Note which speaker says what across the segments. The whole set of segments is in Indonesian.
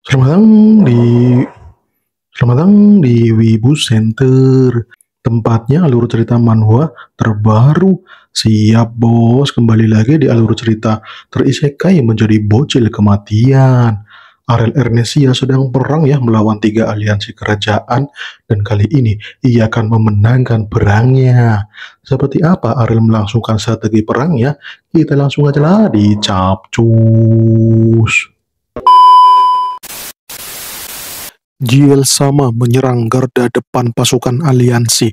Speaker 1: Selamat datang di Selamat datang di Wibu Center. Tempatnya alur cerita manhwa terbaru. Siap bos, kembali lagi di alur cerita terisekai menjadi bocil kematian. Ariel Ernesia sedang perang ya melawan tiga aliansi kerajaan dan kali ini ia akan memenangkan perangnya. Seperti apa Ariel melangsungkan strategi perangnya? Kita langsung aja lah di Capcus. Jiel sama menyerang garda depan pasukan aliansi.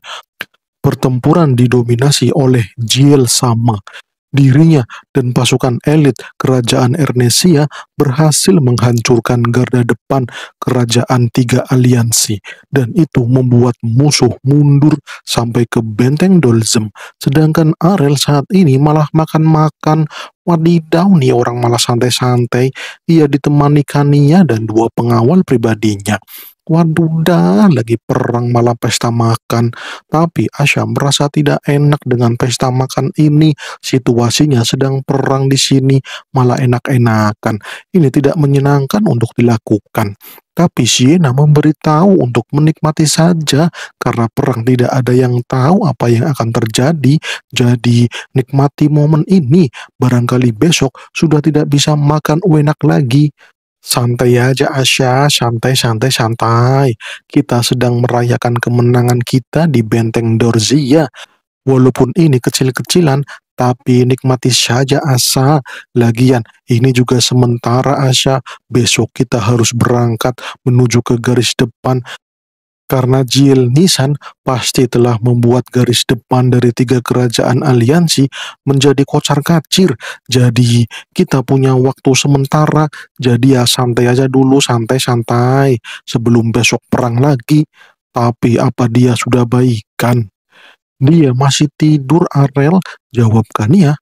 Speaker 1: Pertempuran didominasi oleh Jiel sama Dirinya dan pasukan elit kerajaan Ernesia berhasil menghancurkan garda depan kerajaan tiga aliansi dan itu membuat musuh mundur sampai ke benteng Dolzem. Sedangkan Arel saat ini malah makan-makan wadidaw nih orang malah santai-santai ia ditemani Kania dan dua pengawal pribadinya. Waduh, lagi perang malah pesta makan. Tapi Asya merasa tidak enak dengan pesta makan ini. Situasinya sedang perang di sini, malah enak-enakan. Ini tidak menyenangkan untuk dilakukan. Tapi Siena memberitahu untuk menikmati saja karena perang tidak ada yang tahu apa yang akan terjadi. Jadi nikmati momen ini, barangkali besok sudah tidak bisa makan enak lagi. Santai aja Asya, santai santai santai. Kita sedang merayakan kemenangan kita di Benteng Dorzia. Walaupun ini kecil-kecilan, tapi nikmati saja Asya. Lagian, ini juga sementara Asya. Besok kita harus berangkat menuju ke garis depan karena Jil Nisan pasti telah membuat garis depan dari tiga kerajaan aliansi menjadi kocar kacir. Jadi kita punya waktu sementara, jadi ya santai aja dulu, santai-santai sebelum besok perang lagi. Tapi apa dia sudah baikan? Dia masih tidur Arel, jawab Kania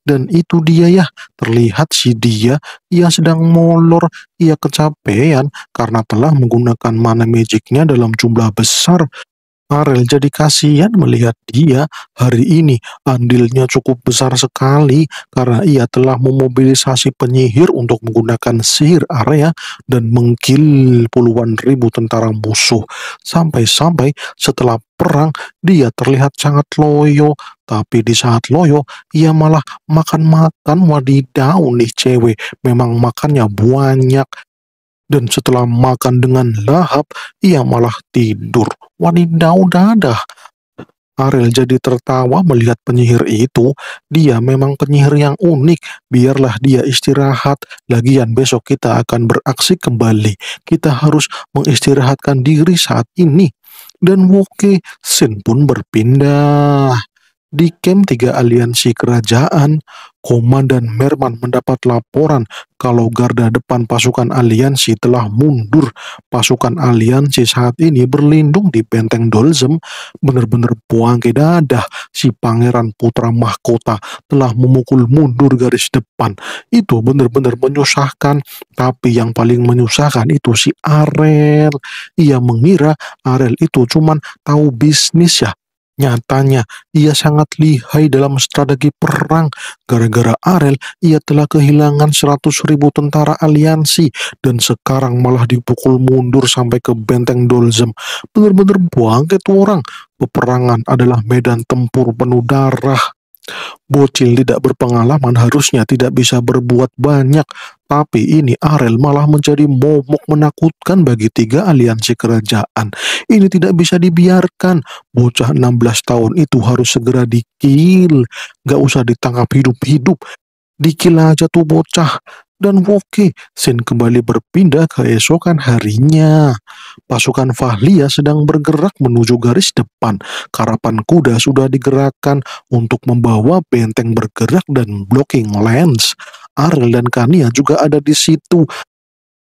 Speaker 1: dan itu dia ya, terlihat si dia, ia sedang molor, ia kecapean karena telah menggunakan mana magicnya dalam jumlah besar Farel jadi kasihan melihat dia hari ini andilnya cukup besar sekali karena ia telah memobilisasi penyihir untuk menggunakan sihir area dan mengkil puluhan ribu tentara musuh. Sampai-sampai setelah perang dia terlihat sangat loyo, tapi di saat loyo ia malah makan-makan wadidaw nih cewek. Memang makannya banyak dan setelah makan dengan lahap, ia malah tidur. Wadidaw dadah. Ariel jadi tertawa melihat penyihir itu. Dia memang penyihir yang unik. Biarlah dia istirahat. Lagian besok kita akan beraksi kembali. Kita harus mengistirahatkan diri saat ini. Dan Woke Sin pun berpindah. Di Kem tiga Aliansi Kerajaan, Komandan Merman mendapat laporan kalau garda depan pasukan aliansi telah mundur. Pasukan aliansi saat ini berlindung di benteng Dolzem, benar-benar buang ke dada. Si pangeran putra mahkota telah memukul mundur garis depan. Itu benar-benar menyusahkan, tapi yang paling menyusahkan itu si Arel. Ia mengira Arel itu cuman tahu bisnis ya, Nyatanya, ia sangat lihai dalam strategi perang. Gara-gara Arel, ia telah kehilangan 100 ribu tentara aliansi dan sekarang malah dipukul mundur sampai ke benteng Dolzem. Benar-benar bangke orang. Peperangan adalah medan tempur penuh darah. Bocil tidak berpengalaman harusnya tidak bisa berbuat banyak, tapi ini Arel malah menjadi momok menakutkan bagi tiga aliansi kerajaan. Ini tidak bisa dibiarkan. Bocah 16 tahun itu harus segera dikil. Gak usah ditangkap hidup-hidup. Dikil aja tuh bocah dan Woke. sin kembali berpindah keesokan harinya. Pasukan Fahlia sedang bergerak menuju garis depan. Karapan kuda sudah digerakkan untuk membawa benteng bergerak dan blocking lens. Ariel dan Kania juga ada di situ.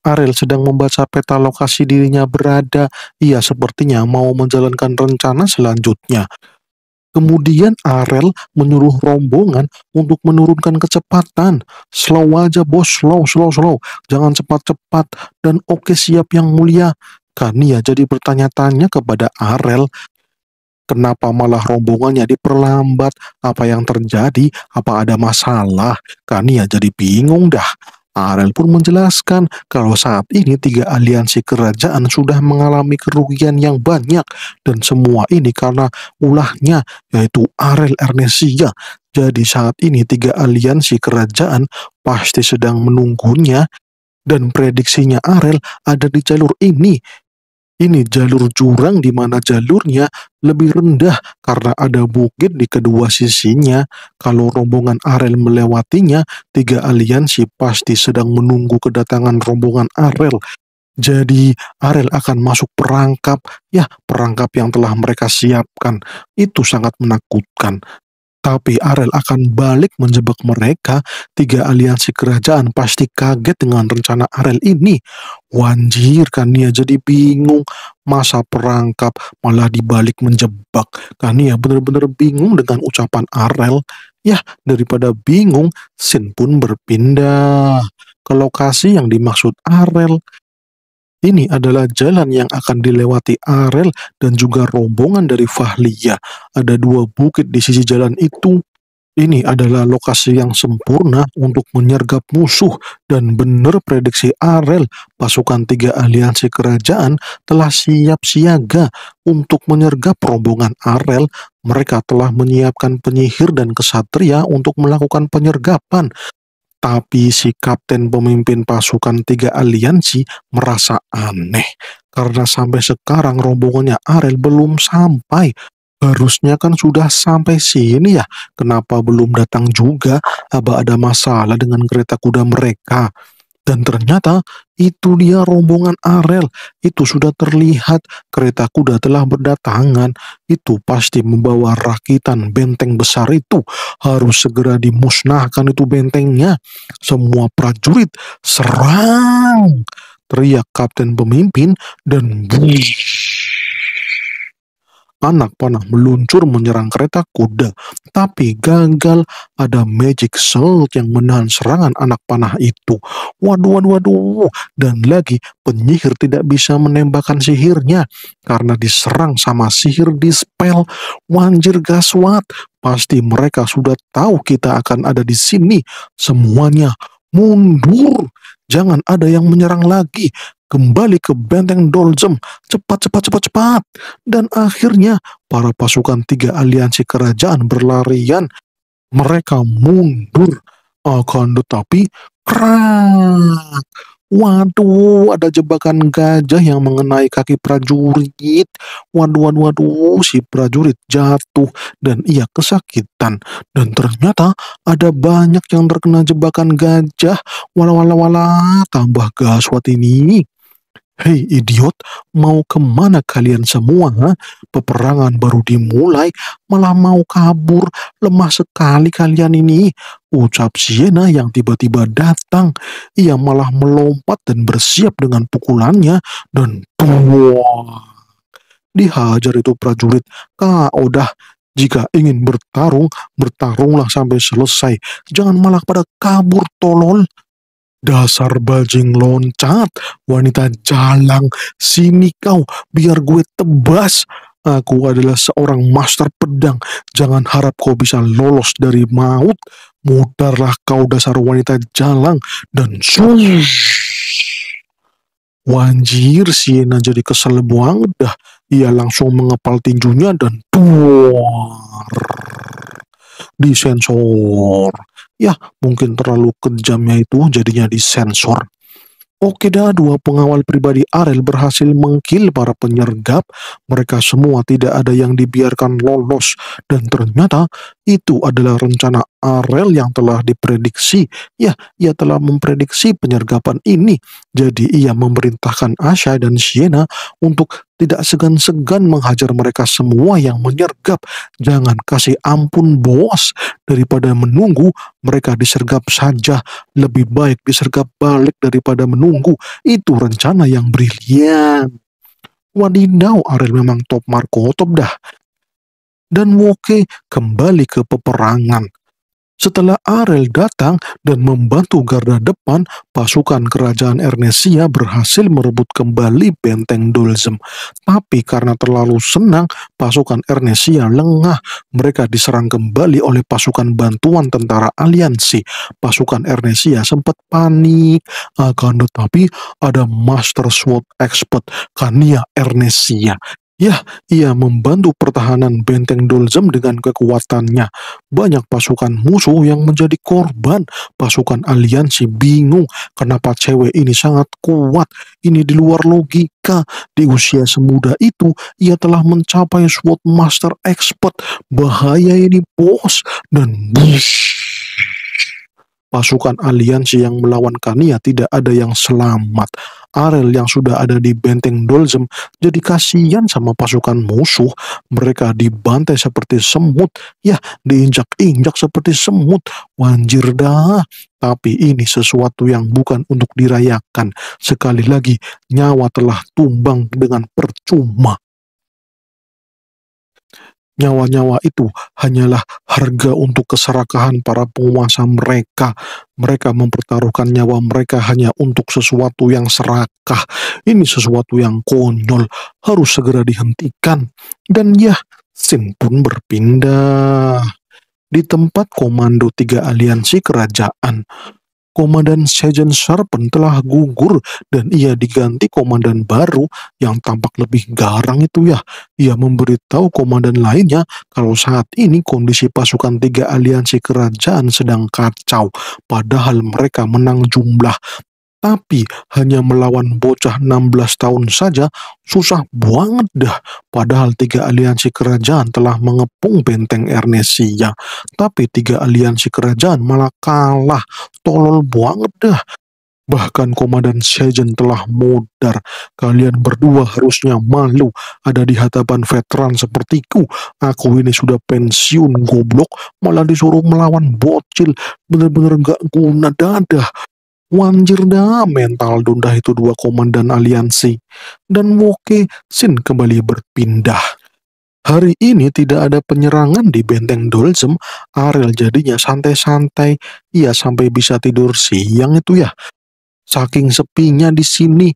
Speaker 1: Ariel sedang membaca peta lokasi dirinya berada. Ia sepertinya mau menjalankan rencana selanjutnya. Kemudian Arel menyuruh rombongan untuk menurunkan kecepatan. Slow aja bos, slow, slow, slow. Jangan cepat-cepat. Dan oke siap yang mulia. Kania jadi bertanya-tanya kepada Arel. Kenapa malah rombongannya diperlambat? Apa yang terjadi? Apa ada masalah? Kania jadi bingung dah. Arel pun menjelaskan kalau saat ini tiga aliansi kerajaan sudah mengalami kerugian yang banyak dan semua ini karena ulahnya yaitu Arel Ernesia. Jadi saat ini tiga aliansi kerajaan pasti sedang menunggunya dan prediksinya Arel ada di jalur ini ini jalur jurang di mana jalurnya lebih rendah karena ada bukit di kedua sisinya. Kalau rombongan Arel melewatinya, tiga aliansi pasti sedang menunggu kedatangan rombongan Arel. Jadi Arel akan masuk perangkap, ya perangkap yang telah mereka siapkan. Itu sangat menakutkan tapi Arel akan balik menjebak mereka, tiga aliansi kerajaan pasti kaget dengan rencana Arel ini. Wanjir Kania jadi bingung, masa perangkap malah dibalik menjebak. Kania benar-benar bingung dengan ucapan Arel. Ya, daripada bingung, Sin pun berpindah ke lokasi yang dimaksud Arel. Ini adalah jalan yang akan dilewati Arel dan juga rombongan dari Fahliyah. Ada dua bukit di sisi jalan itu. Ini adalah lokasi yang sempurna untuk menyergap musuh dan benar prediksi Arel, pasukan tiga aliansi kerajaan telah siap siaga untuk menyergap rombongan Arel. Mereka telah menyiapkan penyihir dan kesatria untuk melakukan penyergapan tapi si kapten pemimpin pasukan tiga aliansi merasa aneh karena sampai sekarang rombongannya Arel belum sampai. Harusnya kan sudah sampai sini ya. Kenapa belum datang juga? Apa ada masalah dengan kereta kuda mereka? Dan ternyata itu dia rombongan Arel. Itu sudah terlihat kereta kuda telah berdatangan. Itu pasti membawa rakitan benteng besar itu. Harus segera dimusnahkan itu bentengnya. Semua prajurit serang. Teriak kapten pemimpin dan bunyi anak panah meluncur menyerang kereta kuda, tapi gagal ada magic sword yang menahan serangan anak panah itu. Waduh, waduh, waduh. Dan lagi, penyihir tidak bisa menembakkan sihirnya karena diserang sama sihir dispel. Wanjir gaswat, pasti mereka sudah tahu kita akan ada di sini. Semuanya mundur. Jangan ada yang menyerang lagi kembali ke benteng Dolzem. Cepat, cepat, cepat, cepat. Dan akhirnya para pasukan tiga aliansi kerajaan berlarian. Mereka mundur. Akan tetapi, krak. Waduh, ada jebakan gajah yang mengenai kaki prajurit. Waduh, waduh, waduh, si prajurit jatuh dan ia kesakitan. Dan ternyata ada banyak yang terkena jebakan gajah. Wala, wala, wala, tambah gaswat ini. Hei idiot, mau kemana kalian semua? Peperangan baru dimulai, malah mau kabur. Lemah sekali kalian ini. Ucap Siena yang tiba-tiba datang. Ia malah melompat dan bersiap dengan pukulannya. Dan buang. Dihajar itu prajurit. Kak, dah, jika ingin bertarung, bertarunglah sampai selesai. Jangan malah pada kabur tolol. Dasar bajing loncat, wanita jalang, sini kau, biar gue tebas. Aku adalah seorang master pedang. Jangan harap kau bisa lolos dari maut. Mudarlah kau dasar wanita jalang dan sus. Wanjir, Siena jadi kesel banget dah. Ia langsung mengepal tinjunya dan tuar disensor. Ya, mungkin terlalu kejamnya itu jadinya disensor. Oke dah, dua pengawal pribadi Arel berhasil mengkil para penyergap. Mereka semua tidak ada yang dibiarkan lolos. Dan ternyata itu adalah rencana Arel yang telah diprediksi. Ya, ia telah memprediksi penyergapan ini. Jadi ia memerintahkan Asha dan Siena untuk tidak segan-segan menghajar mereka semua yang menyergap. Jangan kasih ampun bos, daripada menunggu mereka disergap saja. Lebih baik disergap balik daripada menunggu. Itu rencana yang brilian. Wadidaw, Ariel memang top Marco top dah. Dan Woke kembali ke peperangan. Setelah Arel datang dan membantu garda depan, pasukan kerajaan Ernesia berhasil merebut kembali benteng Dolzem. Tapi karena terlalu senang, pasukan Ernesia lengah. Mereka diserang kembali oleh pasukan bantuan tentara aliansi. Pasukan Ernesia sempat panik. Akan tetapi ada Master Sword Expert Kania Ernesia Ya, ia membantu pertahanan benteng Dolzem dengan kekuatannya. Banyak pasukan musuh yang menjadi korban. Pasukan aliansi bingung kenapa cewek ini sangat kuat. Ini di luar logika. Di usia semuda itu, ia telah mencapai SWOT Master Expert. Bahaya ini bos. Dan bus. Pasukan aliansi yang melawan Kania tidak ada yang selamat Arel yang sudah ada di benteng Dolzem jadi kasihan sama pasukan musuh. Mereka dibantai seperti semut, ya diinjak-injak seperti semut. Wanjir dah. Tapi ini sesuatu yang bukan untuk dirayakan. Sekali lagi, nyawa telah tumbang dengan percuma. Nyawa-nyawa itu hanyalah harga untuk keserakahan para penguasa mereka. Mereka mempertaruhkan nyawa mereka hanya untuk sesuatu yang serakah. Ini sesuatu yang konyol, harus segera dihentikan. Dan ya, Sin pun berpindah di tempat komando tiga aliansi kerajaan. Komandan Sejen Sharpen telah gugur dan ia diganti komandan baru yang tampak lebih garang itu ya. Ia memberitahu komandan lainnya kalau saat ini kondisi pasukan tiga aliansi kerajaan sedang kacau padahal mereka menang jumlah tapi hanya melawan bocah 16 tahun saja susah banget dah. Padahal tiga aliansi kerajaan telah mengepung benteng Ernesia, tapi tiga aliansi kerajaan malah kalah. Tolol banget dah. Bahkan Komandan Sejen telah mudar. Kalian berdua harusnya malu ada di hadapan veteran sepertiku. Aku ini sudah pensiun goblok, malah disuruh melawan bocil. Bener-bener gak guna dadah. Wanjir dah mental Dunda itu dua komandan aliansi. Dan Woke Sin kembali berpindah. Hari ini tidak ada penyerangan di benteng Dolzem. Ariel jadinya santai-santai. Ia sampai bisa tidur siang itu ya. Saking sepinya di sini,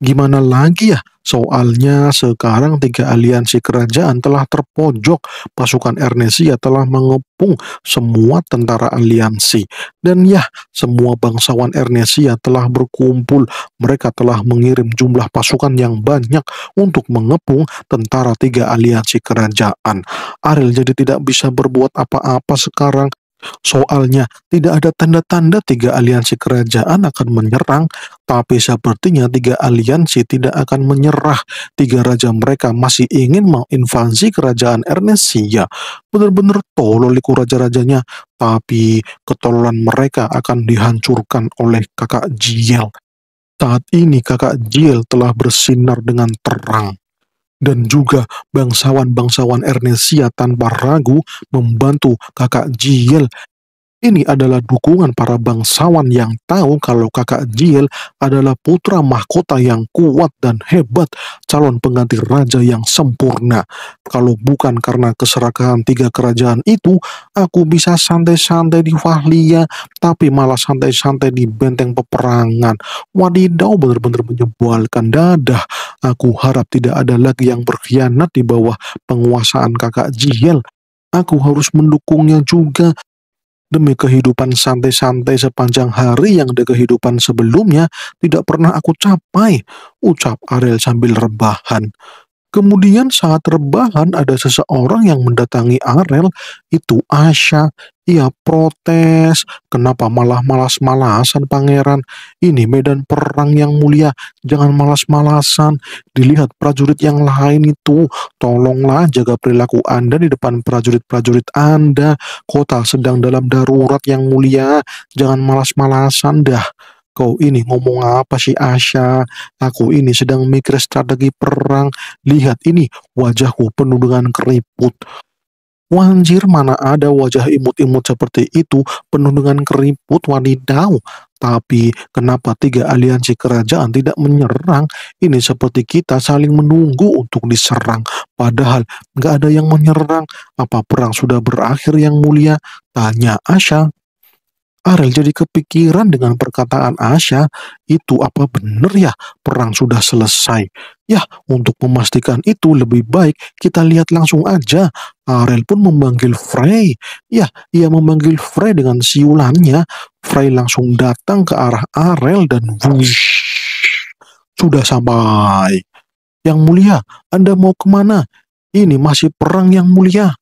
Speaker 1: Gimana lagi ya? Soalnya sekarang tiga aliansi kerajaan telah terpojok, pasukan Ernesia telah mengepung semua tentara aliansi. Dan ya, semua bangsawan Ernesia telah berkumpul, mereka telah mengirim jumlah pasukan yang banyak untuk mengepung tentara tiga aliansi kerajaan. Ariel jadi tidak bisa berbuat apa-apa sekarang, Soalnya tidak ada tanda-tanda tiga aliansi kerajaan akan menyerang, tapi sepertinya tiga aliansi tidak akan menyerah. Tiga raja mereka masih ingin menginvasi kerajaan Ernesia. Benar-benar tolol liku raja-rajanya, tapi ketololan mereka akan dihancurkan oleh kakak Jiel. Saat ini kakak Jiel telah bersinar dengan terang dan juga bangsawan-bangsawan Ernesia tanpa ragu membantu kakak Jiel. Ini adalah dukungan para bangsawan yang tahu kalau kakak Jiel adalah putra mahkota yang kuat dan hebat, calon pengganti raja yang sempurna. Kalau bukan karena keserakahan tiga kerajaan itu, aku bisa santai-santai di Fahlia, tapi malah santai-santai di benteng peperangan. Wadidaw benar-benar menyebalkan dadah. Aku harap tidak ada lagi yang berkhianat di bawah penguasaan kakak Jiel. Aku harus mendukungnya juga demi kehidupan santai-santai sepanjang hari yang di kehidupan sebelumnya tidak pernah aku capai, ucap Ariel sambil rebahan. Kemudian saat rebahan ada seseorang yang mendatangi Arel, itu Asya ia protes, kenapa malah malas-malasan pangeran? Ini medan perang yang mulia, jangan malas-malasan. Dilihat prajurit yang lain itu, tolonglah jaga perilaku Anda di depan prajurit-prajurit Anda. Kota sedang dalam darurat yang mulia, jangan malas-malasan dah. Kau ini ngomong apa sih Asya? Aku ini sedang mikir strategi perang. Lihat ini, wajahku penuh dengan keriput. Wanjir mana ada wajah imut-imut seperti itu penuh dengan keriput wanidau. Tapi kenapa tiga aliansi kerajaan tidak menyerang? Ini seperti kita saling menunggu untuk diserang. Padahal nggak ada yang menyerang. Apa perang sudah berakhir yang mulia? Tanya Asha. Ariel jadi kepikiran dengan perkataan Asya, itu apa benar ya perang sudah selesai? Ya, untuk memastikan itu lebih baik kita lihat langsung aja. Ariel pun memanggil Frey. Ya, ia memanggil Frey dengan siulannya. Frey langsung datang ke arah Ariel dan wush, sudah sampai. Yang mulia, Anda mau kemana? Ini masih perang yang mulia.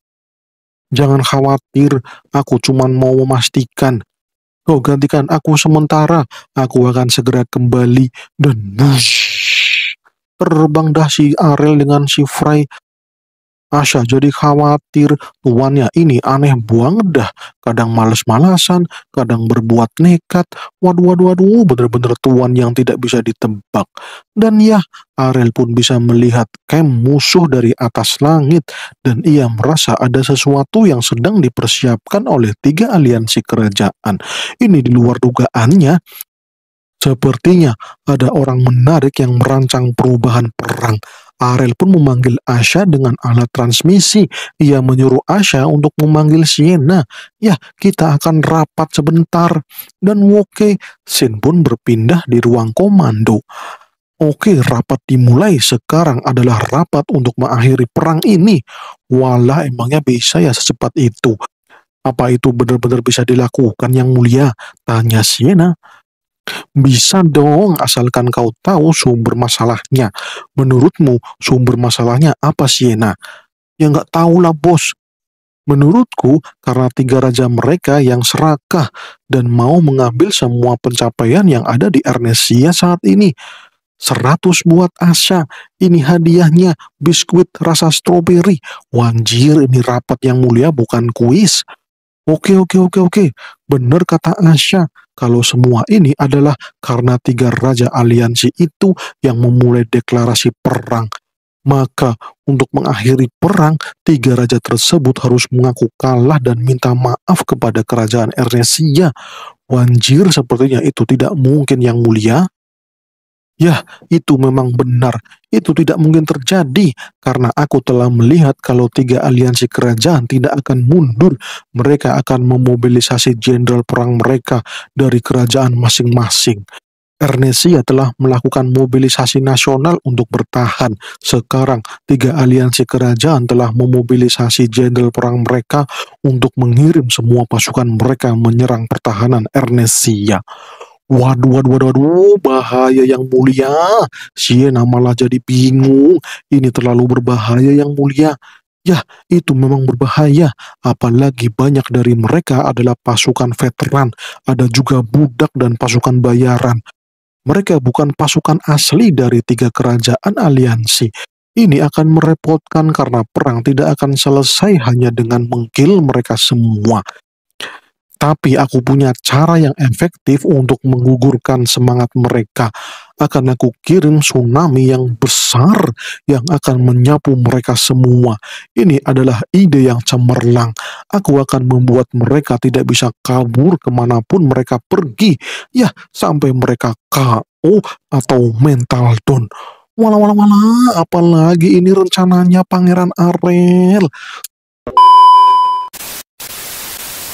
Speaker 1: Jangan khawatir, aku cuma mau memastikan Kau gantikan aku sementara. Aku akan segera kembali. Dan bush, nah, terbang dah si Ariel dengan si Fry Asya jadi khawatir, tuannya ini aneh buang dah. Kadang males-malasan, kadang berbuat nekat. Waduh, waduh, waduh, bener-bener tuan yang tidak bisa ditebak. Dan ya, Arel pun bisa melihat kem musuh dari atas langit. Dan ia merasa ada sesuatu yang sedang dipersiapkan oleh tiga aliansi kerajaan. Ini di luar dugaannya, Sepertinya ada orang menarik yang merancang perubahan perang. Ariel pun memanggil Asha dengan alat transmisi. Ia menyuruh Asha untuk memanggil Sienna. Ya, kita akan rapat sebentar. Dan Woke, Sin pun berpindah di ruang komando. Oke, rapat dimulai. Sekarang adalah rapat untuk mengakhiri perang ini. Walah, emangnya bisa ya secepat itu? Apa itu benar-benar bisa dilakukan yang mulia? Tanya Sienna. Bisa dong, asalkan kau tahu sumber masalahnya. Menurutmu, sumber masalahnya apa, Siena? Ya nggak tahu lah, bos. Menurutku, karena tiga raja mereka yang serakah dan mau mengambil semua pencapaian yang ada di Ernesia saat ini. Seratus buat Asya, ini hadiahnya, biskuit rasa stroberi. Wanjir, ini rapat yang mulia bukan kuis. Oke, oke, oke, oke. Bener kata Asya, kalau semua ini adalah karena tiga raja aliansi itu yang memulai deklarasi perang. Maka untuk mengakhiri perang, tiga raja tersebut harus mengaku kalah dan minta maaf kepada kerajaan Ernesia. Wanjir sepertinya itu tidak mungkin yang mulia. Ya, itu memang benar. Itu tidak mungkin terjadi karena aku telah melihat kalau tiga aliansi kerajaan tidak akan mundur. Mereka akan memobilisasi jenderal perang mereka dari kerajaan masing-masing. Ernesia telah melakukan mobilisasi nasional untuk bertahan. Sekarang, tiga aliansi kerajaan telah memobilisasi jenderal perang mereka untuk mengirim semua pasukan mereka menyerang pertahanan Ernesia. Waduh, waduh, waduh, waduh, bahaya yang mulia. sienna malah jadi bingung. Ini terlalu berbahaya yang mulia. Ya, itu memang berbahaya. Apalagi banyak dari mereka adalah pasukan veteran. Ada juga budak dan pasukan bayaran. Mereka bukan pasukan asli dari tiga kerajaan aliansi. Ini akan merepotkan karena perang tidak akan selesai hanya dengan mengkil mereka semua tapi aku punya cara yang efektif untuk menggugurkan semangat mereka. Akan aku kirim tsunami yang besar yang akan menyapu mereka semua. Ini adalah ide yang cemerlang. Aku akan membuat mereka tidak bisa kabur kemanapun mereka pergi. Ya, sampai mereka KO atau mental down. Walau-walau, apalagi ini rencananya Pangeran Arel.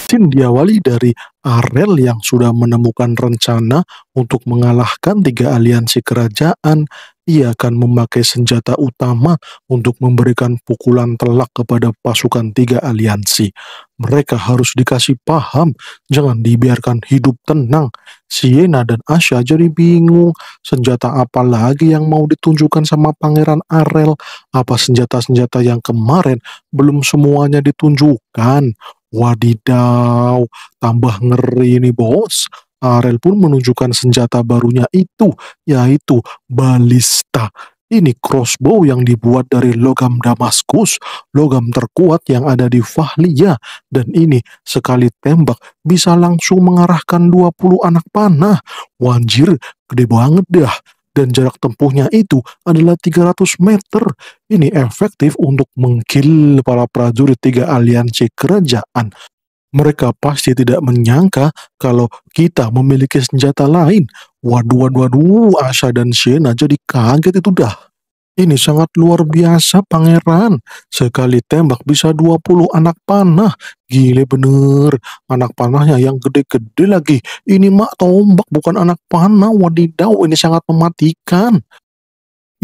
Speaker 1: Sin diawali dari Arel yang sudah menemukan rencana untuk mengalahkan tiga aliansi kerajaan. Ia akan memakai senjata utama untuk memberikan pukulan telak kepada pasukan tiga aliansi. Mereka harus dikasih paham, jangan dibiarkan hidup tenang. Siena dan Asha jadi bingung, senjata apa lagi yang mau ditunjukkan sama pangeran Arel? Apa senjata-senjata yang kemarin belum semuanya ditunjukkan? Wadidaw, tambah ngeri nih bos. Arel pun menunjukkan senjata barunya itu, yaitu balista. Ini crossbow yang dibuat dari logam Damaskus, logam terkuat yang ada di Fahliya, dan ini sekali tembak bisa langsung mengarahkan 20 anak panah. Wanjir, gede banget dah dan jarak tempuhnya itu adalah 300 meter. Ini efektif untuk mengkill para prajurit tiga aliansi kerajaan. Mereka pasti tidak menyangka kalau kita memiliki senjata lain. Waduh, waduh, waduh, Asha dan Shena jadi kaget itu dah. Ini sangat luar biasa, pangeran. Sekali tembak bisa 20 anak panah. Gile bener. Anak panahnya yang gede-gede lagi. Ini mak tombak bukan anak panah. Wadidaw, ini sangat mematikan.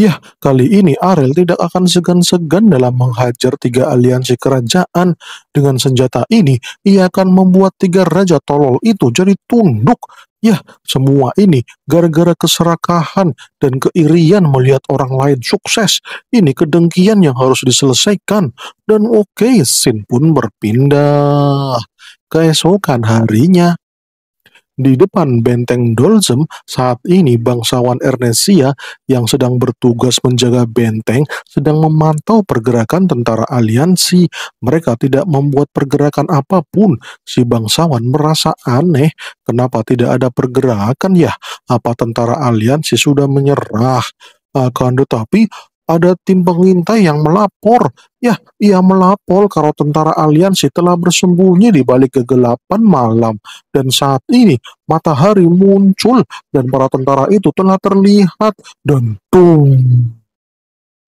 Speaker 1: Ya, kali ini Arel tidak akan segan-segan dalam menghajar tiga aliansi kerajaan. Dengan senjata ini, ia akan membuat tiga raja tolol itu jadi tunduk. Ya, semua ini gara-gara keserakahan dan keirian melihat orang lain sukses. Ini kedengkian yang harus diselesaikan. Dan oke, okay, Sin pun berpindah. Keesokan harinya, di depan benteng Dolzem, saat ini bangsawan Ernesia yang sedang bertugas menjaga benteng sedang memantau pergerakan tentara aliansi. Mereka tidak membuat pergerakan apapun. Si bangsawan merasa aneh, kenapa tidak ada pergerakan ya? Apa tentara aliansi sudah menyerah? Akan tetapi ada tim pengintai yang melapor. Ya, ia melapor kalau tentara aliansi telah bersembunyi di balik kegelapan malam. Dan saat ini, matahari muncul dan para tentara itu telah terlihat. Dan tung!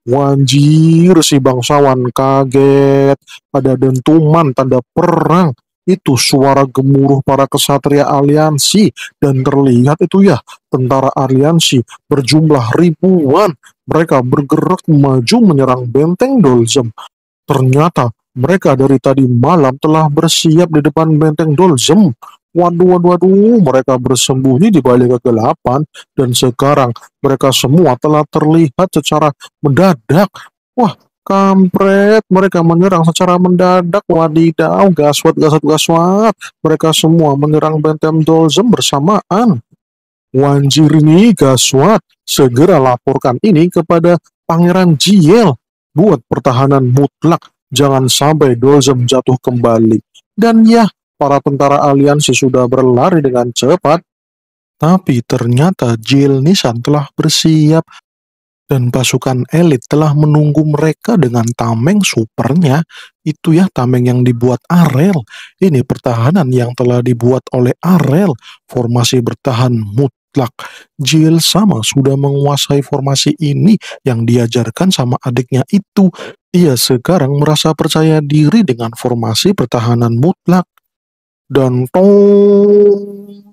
Speaker 1: Wanjir si bangsawan kaget. pada dentuman tanda perang itu suara gemuruh para kesatria aliansi dan terlihat itu ya tentara aliansi berjumlah ribuan mereka bergerak maju menyerang benteng Dolzem. Ternyata mereka dari tadi malam telah bersiap di depan benteng Dolzem. Waduh, waduh, waduh, mereka bersembunyi di balik kegelapan dan sekarang mereka semua telah terlihat secara mendadak. Wah, kampret, mereka menyerang secara mendadak. Wadidaw, gaswat, gaswat, gaswat. Mereka semua menyerang benteng Dolzem bersamaan. Wanjir ini, Gaswat, segera laporkan ini kepada Pangeran Jiel. Buat pertahanan mutlak, jangan sampai Dolzem jatuh kembali. Dan ya, para tentara aliansi sudah berlari dengan cepat. Tapi ternyata Jiel Nisan telah bersiap dan pasukan elit telah menunggu mereka dengan tameng supernya. Itu ya tameng yang dibuat Arel. Ini pertahanan yang telah dibuat oleh Arel. Formasi bertahan mutlak mutlak. Jill sama sudah menguasai formasi ini yang diajarkan sama adiknya itu. Ia sekarang merasa percaya diri dengan formasi pertahanan mutlak. Dan tong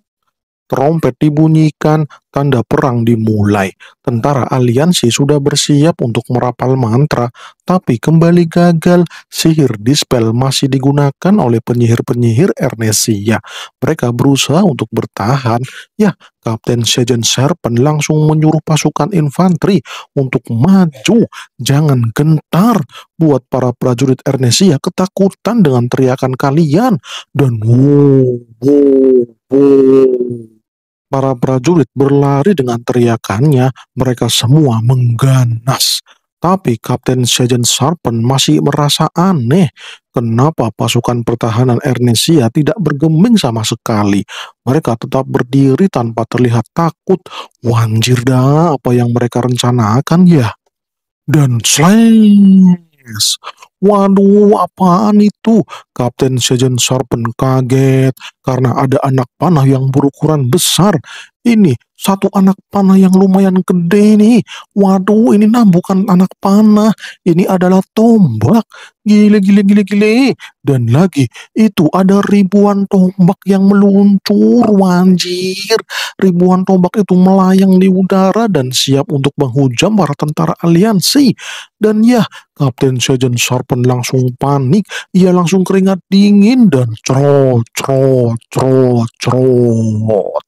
Speaker 1: trompet dibunyikan, tanda perang dimulai. Tentara aliansi sudah bersiap untuk merapal mantra, tapi kembali gagal. Sihir dispel masih digunakan oleh penyihir-penyihir Ernesia. Mereka berusaha untuk bertahan. Ya, Kapten Sejen Serpen langsung menyuruh pasukan infanteri untuk maju. Jangan gentar. Buat para prajurit Ernesia ketakutan dengan teriakan kalian. Dan wuuu, Para prajurit berlari dengan teriakannya, mereka semua mengganas. Tapi Kapten Sejen Sarpen masih merasa aneh kenapa pasukan pertahanan Ernesia tidak bergeming sama sekali. Mereka tetap berdiri tanpa terlihat takut. Wanjir dah apa yang mereka rencanakan ya. Dan selain... PS. Waduh, apaan itu? Kapten Sejen Sarpen kaget karena ada anak panah yang berukuran besar ini satu anak panah yang lumayan gede nih. Waduh, ini nah bukan anak panah, ini adalah tombak. Gile, gile, gile, gile. Dan lagi, itu ada ribuan tombak yang meluncur, wanjir. Ribuan tombak itu melayang di udara dan siap untuk menghujam para tentara aliansi. Dan ya, Kapten Sejen Sarpen langsung panik. Ia langsung keringat dingin dan cerot, cerot, cerot, cerot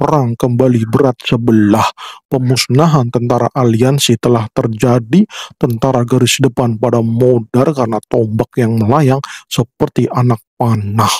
Speaker 1: perang kembali berat sebelah. Pemusnahan tentara aliansi telah terjadi, tentara garis depan pada modar karena tombak yang melayang seperti anak panah.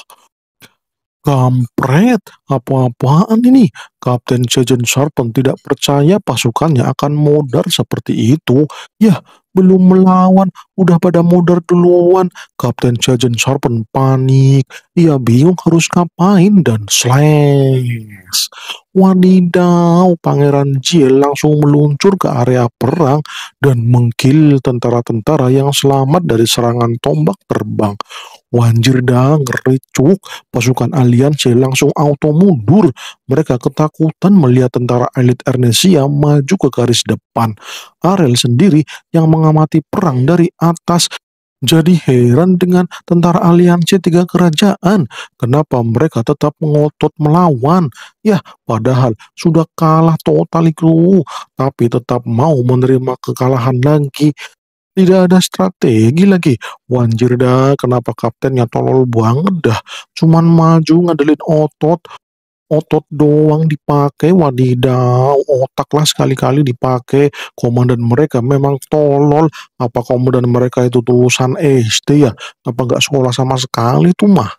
Speaker 1: Kampret, apa-apaan ini? Kapten Sejen Sarton tidak percaya pasukannya akan modar seperti itu. Yah, belum melawan, udah pada modar duluan. Kapten Jajan Sharpen panik, ia bingung harus ngapain dan slash. Wadidaw, Pangeran Jiel langsung meluncur ke area perang dan mengkil tentara-tentara yang selamat dari serangan tombak terbang. Wanjir dah, recuk, Pasukan aliansi langsung auto mundur. Mereka ketakutan melihat tentara elit Ernesia maju ke garis depan. Arel sendiri yang mengamati perang dari atas jadi heran dengan tentara aliansi tiga kerajaan. Kenapa mereka tetap mengotot melawan? Ya, padahal sudah kalah total itu, tapi tetap mau menerima kekalahan lagi. Tidak ada strategi lagi. Wanjir dah, kenapa kaptennya tolol banget dah. Cuman maju ngadelin otot. Otot doang dipakai, wadidaw, otaklah sekali-kali dipakai. Komandan mereka memang tolol. Apa komandan mereka itu tulisan SD ya? Apa nggak sekolah sama sekali tuh mah?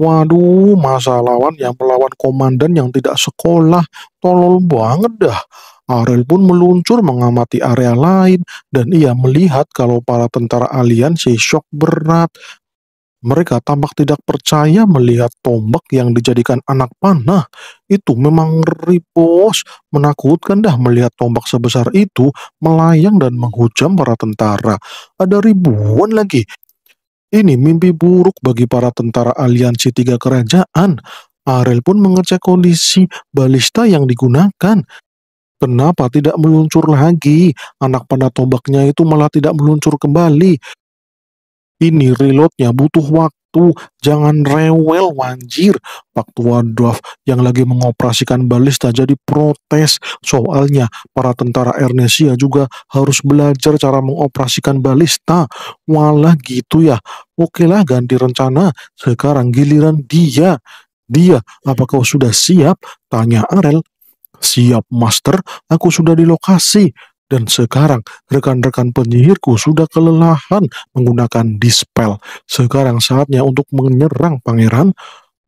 Speaker 1: Waduh, masa lawan yang melawan komandan yang tidak sekolah, tolol banget dah. Ariel pun meluncur mengamati area lain dan ia melihat kalau para tentara aliansi shock berat. Mereka tampak tidak percaya melihat tombak yang dijadikan anak panah. Itu memang ribos, menakutkan dah melihat tombak sebesar itu melayang dan menghujam para tentara. Ada ribuan lagi. Ini mimpi buruk bagi para tentara aliansi tiga kerajaan. Ariel pun mengecek kondisi balista yang digunakan. Kenapa tidak meluncur lagi? Anak panah tombaknya itu malah tidak meluncur kembali. Ini reloadnya butuh waktu. Jangan rewel, wanjir. Pak tua Dwarf yang lagi mengoperasikan balista jadi protes. Soalnya para tentara Ernesia juga harus belajar cara mengoperasikan balista. Walah gitu ya. Oke lah ganti rencana. Sekarang giliran dia. Dia, apa kau sudah siap? Tanya Arel Siap, Master. Aku sudah di lokasi. Dan sekarang rekan-rekan penyihirku sudah kelelahan menggunakan dispel. Sekarang saatnya untuk menyerang pangeran.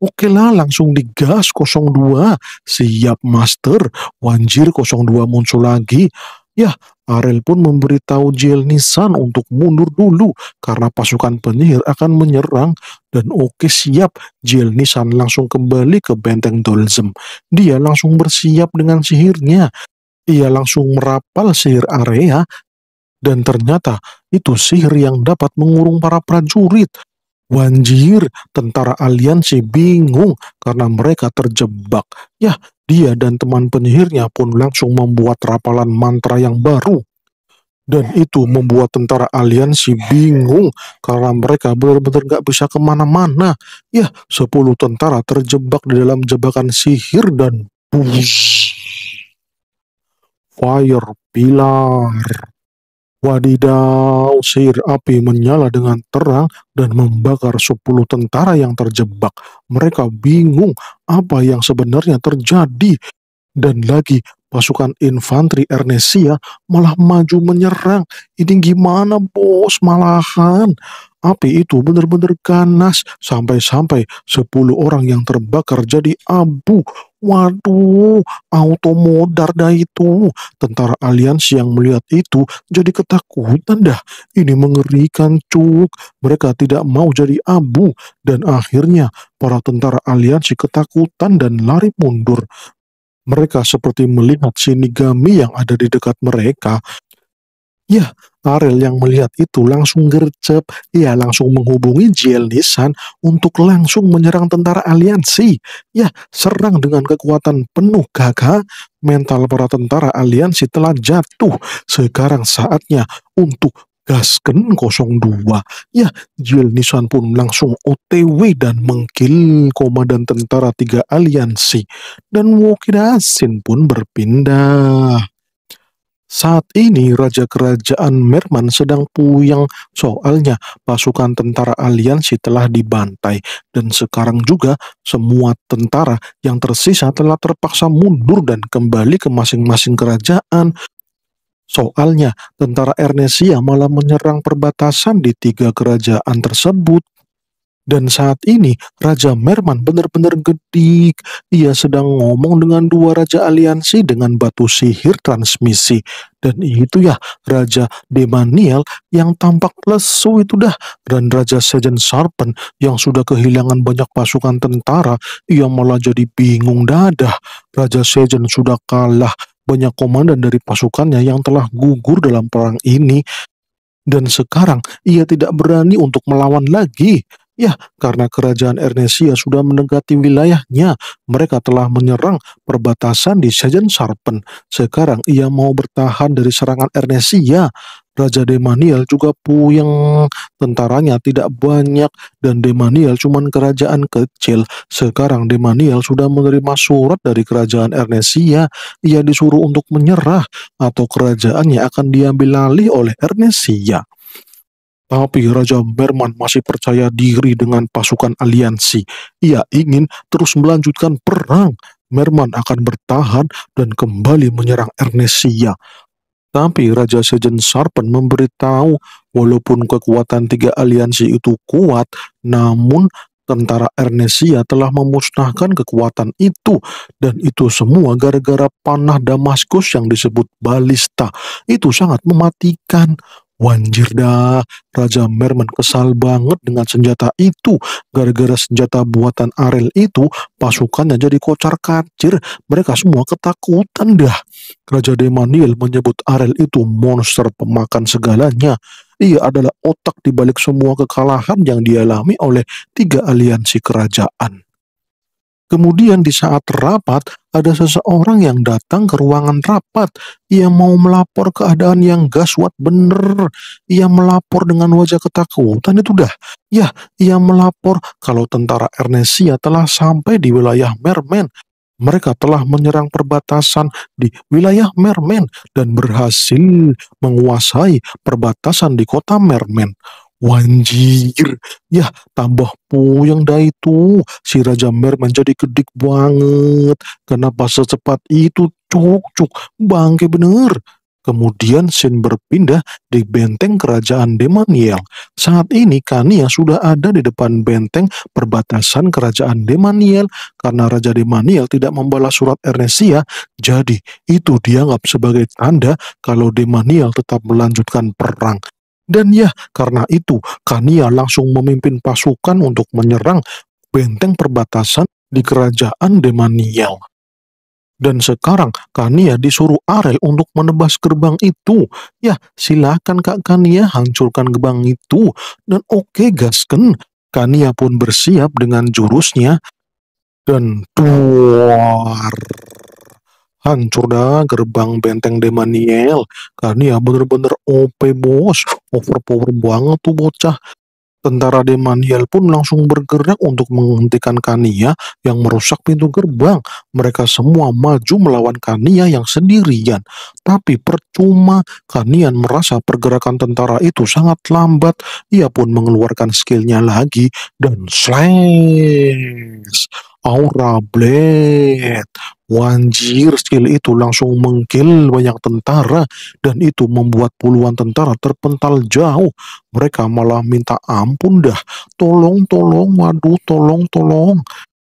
Speaker 1: Oke lah langsung digas 02. Siap master. Wanjir 02 muncul lagi. Ya Arel pun memberitahu Jelnisan untuk mundur dulu karena pasukan penyihir akan menyerang dan oke siap Jelnisan langsung kembali ke benteng Dolzem. Dia langsung bersiap dengan sihirnya. Ia langsung merapal sihir area dan ternyata itu sihir yang dapat mengurung para prajurit. Wanjir, tentara aliansi bingung karena mereka terjebak. Yah, dia dan teman penyihirnya pun langsung membuat rapalan mantra yang baru. Dan itu membuat tentara aliansi bingung karena mereka benar-benar gak bisa kemana-mana. Yah, sepuluh tentara terjebak di dalam jebakan sihir dan bus. Fire Pilar. Wadidaw, sihir api menyala dengan terang dan membakar sepuluh tentara yang terjebak. Mereka bingung apa yang sebenarnya terjadi. Dan lagi, pasukan infanteri Ernesia malah maju menyerang. Ini gimana bos, malahan. Api itu benar-benar ganas, sampai-sampai sepuluh orang yang terbakar jadi abu. Waduh, auto modar Darda itu, tentara aliansi yang melihat itu jadi ketakutan dah. Ini mengerikan cuk, mereka tidak mau jadi abu. Dan akhirnya para tentara aliansi ketakutan dan lari mundur. Mereka seperti melihat Shinigami yang ada di dekat mereka Ya, Ariel yang melihat itu langsung gercep. ya langsung menghubungi Jelnisan untuk langsung menyerang tentara aliansi. Ya, serang dengan kekuatan penuh gagah. Mental para tentara aliansi telah jatuh. Sekarang saatnya untuk Gasken 02. Ya, Jill Nisan pun langsung OTW dan mengkill komandan tentara tiga aliansi. Dan Wokidasin pun berpindah. Saat ini Raja Kerajaan Merman sedang puyang soalnya pasukan tentara aliansi telah dibantai dan sekarang juga semua tentara yang tersisa telah terpaksa mundur dan kembali ke masing-masing kerajaan. Soalnya tentara Ernesia malah menyerang perbatasan di tiga kerajaan tersebut. Dan saat ini Raja Merman benar-benar gedik. Ia sedang ngomong dengan dua Raja Aliansi dengan batu sihir transmisi. Dan itu ya Raja Demaniel yang tampak lesu itu dah. Dan Raja Sejen Sarpen yang sudah kehilangan banyak pasukan tentara. Ia malah jadi bingung dadah. Raja Sejen sudah kalah banyak komandan dari pasukannya yang telah gugur dalam perang ini dan sekarang ia tidak berani untuk melawan lagi. Ya, karena kerajaan Ernesia sudah mendekati wilayahnya, mereka telah menyerang perbatasan di Sejen Sarpen. Sekarang ia mau bertahan dari serangan Ernesia. Raja Demaniel juga puyeng, tentaranya tidak banyak dan Demaniel cuman kerajaan kecil. Sekarang Demaniel sudah menerima surat dari kerajaan Ernesia, ia disuruh untuk menyerah atau kerajaannya akan diambil alih oleh Ernesia. Tapi Raja Berman masih percaya diri dengan pasukan aliansi. Ia ingin terus melanjutkan perang. Merman akan bertahan dan kembali menyerang Ernesia. Tapi Raja Sejen Sarpen memberitahu walaupun kekuatan tiga aliansi itu kuat, namun tentara Ernesia telah memusnahkan kekuatan itu dan itu semua gara-gara panah Damaskus yang disebut balista. Itu sangat mematikan. Wanjir dah, Raja Merman kesal banget dengan senjata itu. Gara-gara senjata buatan Arel itu, pasukannya jadi kocar kacir. Mereka semua ketakutan dah. Raja Demaniel menyebut Arel itu monster pemakan segalanya. Ia adalah otak di balik semua kekalahan yang dialami oleh tiga aliansi kerajaan. Kemudian di saat rapat, ada seseorang yang datang ke ruangan rapat. Ia mau melapor keadaan yang gaswat bener. Ia melapor dengan wajah ketakutan itu dah. Ya, ia melapor kalau tentara Ernesia telah sampai di wilayah Mermen. Mereka telah menyerang perbatasan di wilayah Mermen dan berhasil menguasai perbatasan di kota Mermen. Wanjir, ya tambah puyeng dah itu. Si Raja Mer menjadi kedik banget. Kenapa secepat itu cuk cuk bangke bener. Kemudian Sin berpindah di benteng kerajaan Demaniel. Saat ini Kania sudah ada di depan benteng perbatasan kerajaan Demaniel karena Raja Demaniel tidak membalas surat Ernesia. Jadi itu dianggap sebagai tanda kalau Demaniel tetap melanjutkan perang. Dan ya, karena itu Kania langsung memimpin pasukan untuk menyerang benteng perbatasan di kerajaan Demaniel. Dan sekarang Kania disuruh Arel untuk menebas gerbang itu. Ya, silakan Kak Kania hancurkan gerbang itu. Dan oke okay, Gasken, Kania pun bersiap dengan jurusnya. Dan tuar. Hancur dah gerbang benteng Demaniel. Karena ya bener-bener OP bos. Overpower banget tuh bocah. Tentara Demaniel pun langsung bergerak untuk menghentikan Kania yang merusak pintu gerbang. Mereka semua maju melawan Kania yang sendirian. Tapi percuma, Kania merasa pergerakan tentara itu sangat lambat. Ia pun mengeluarkan skillnya lagi dan slash. Aura Blade. Wanjir, skill itu langsung mengkill banyak tentara dan itu membuat puluhan tentara terpental jauh. Mereka malah minta ampun dah. Tolong, tolong, waduh, tolong, tolong.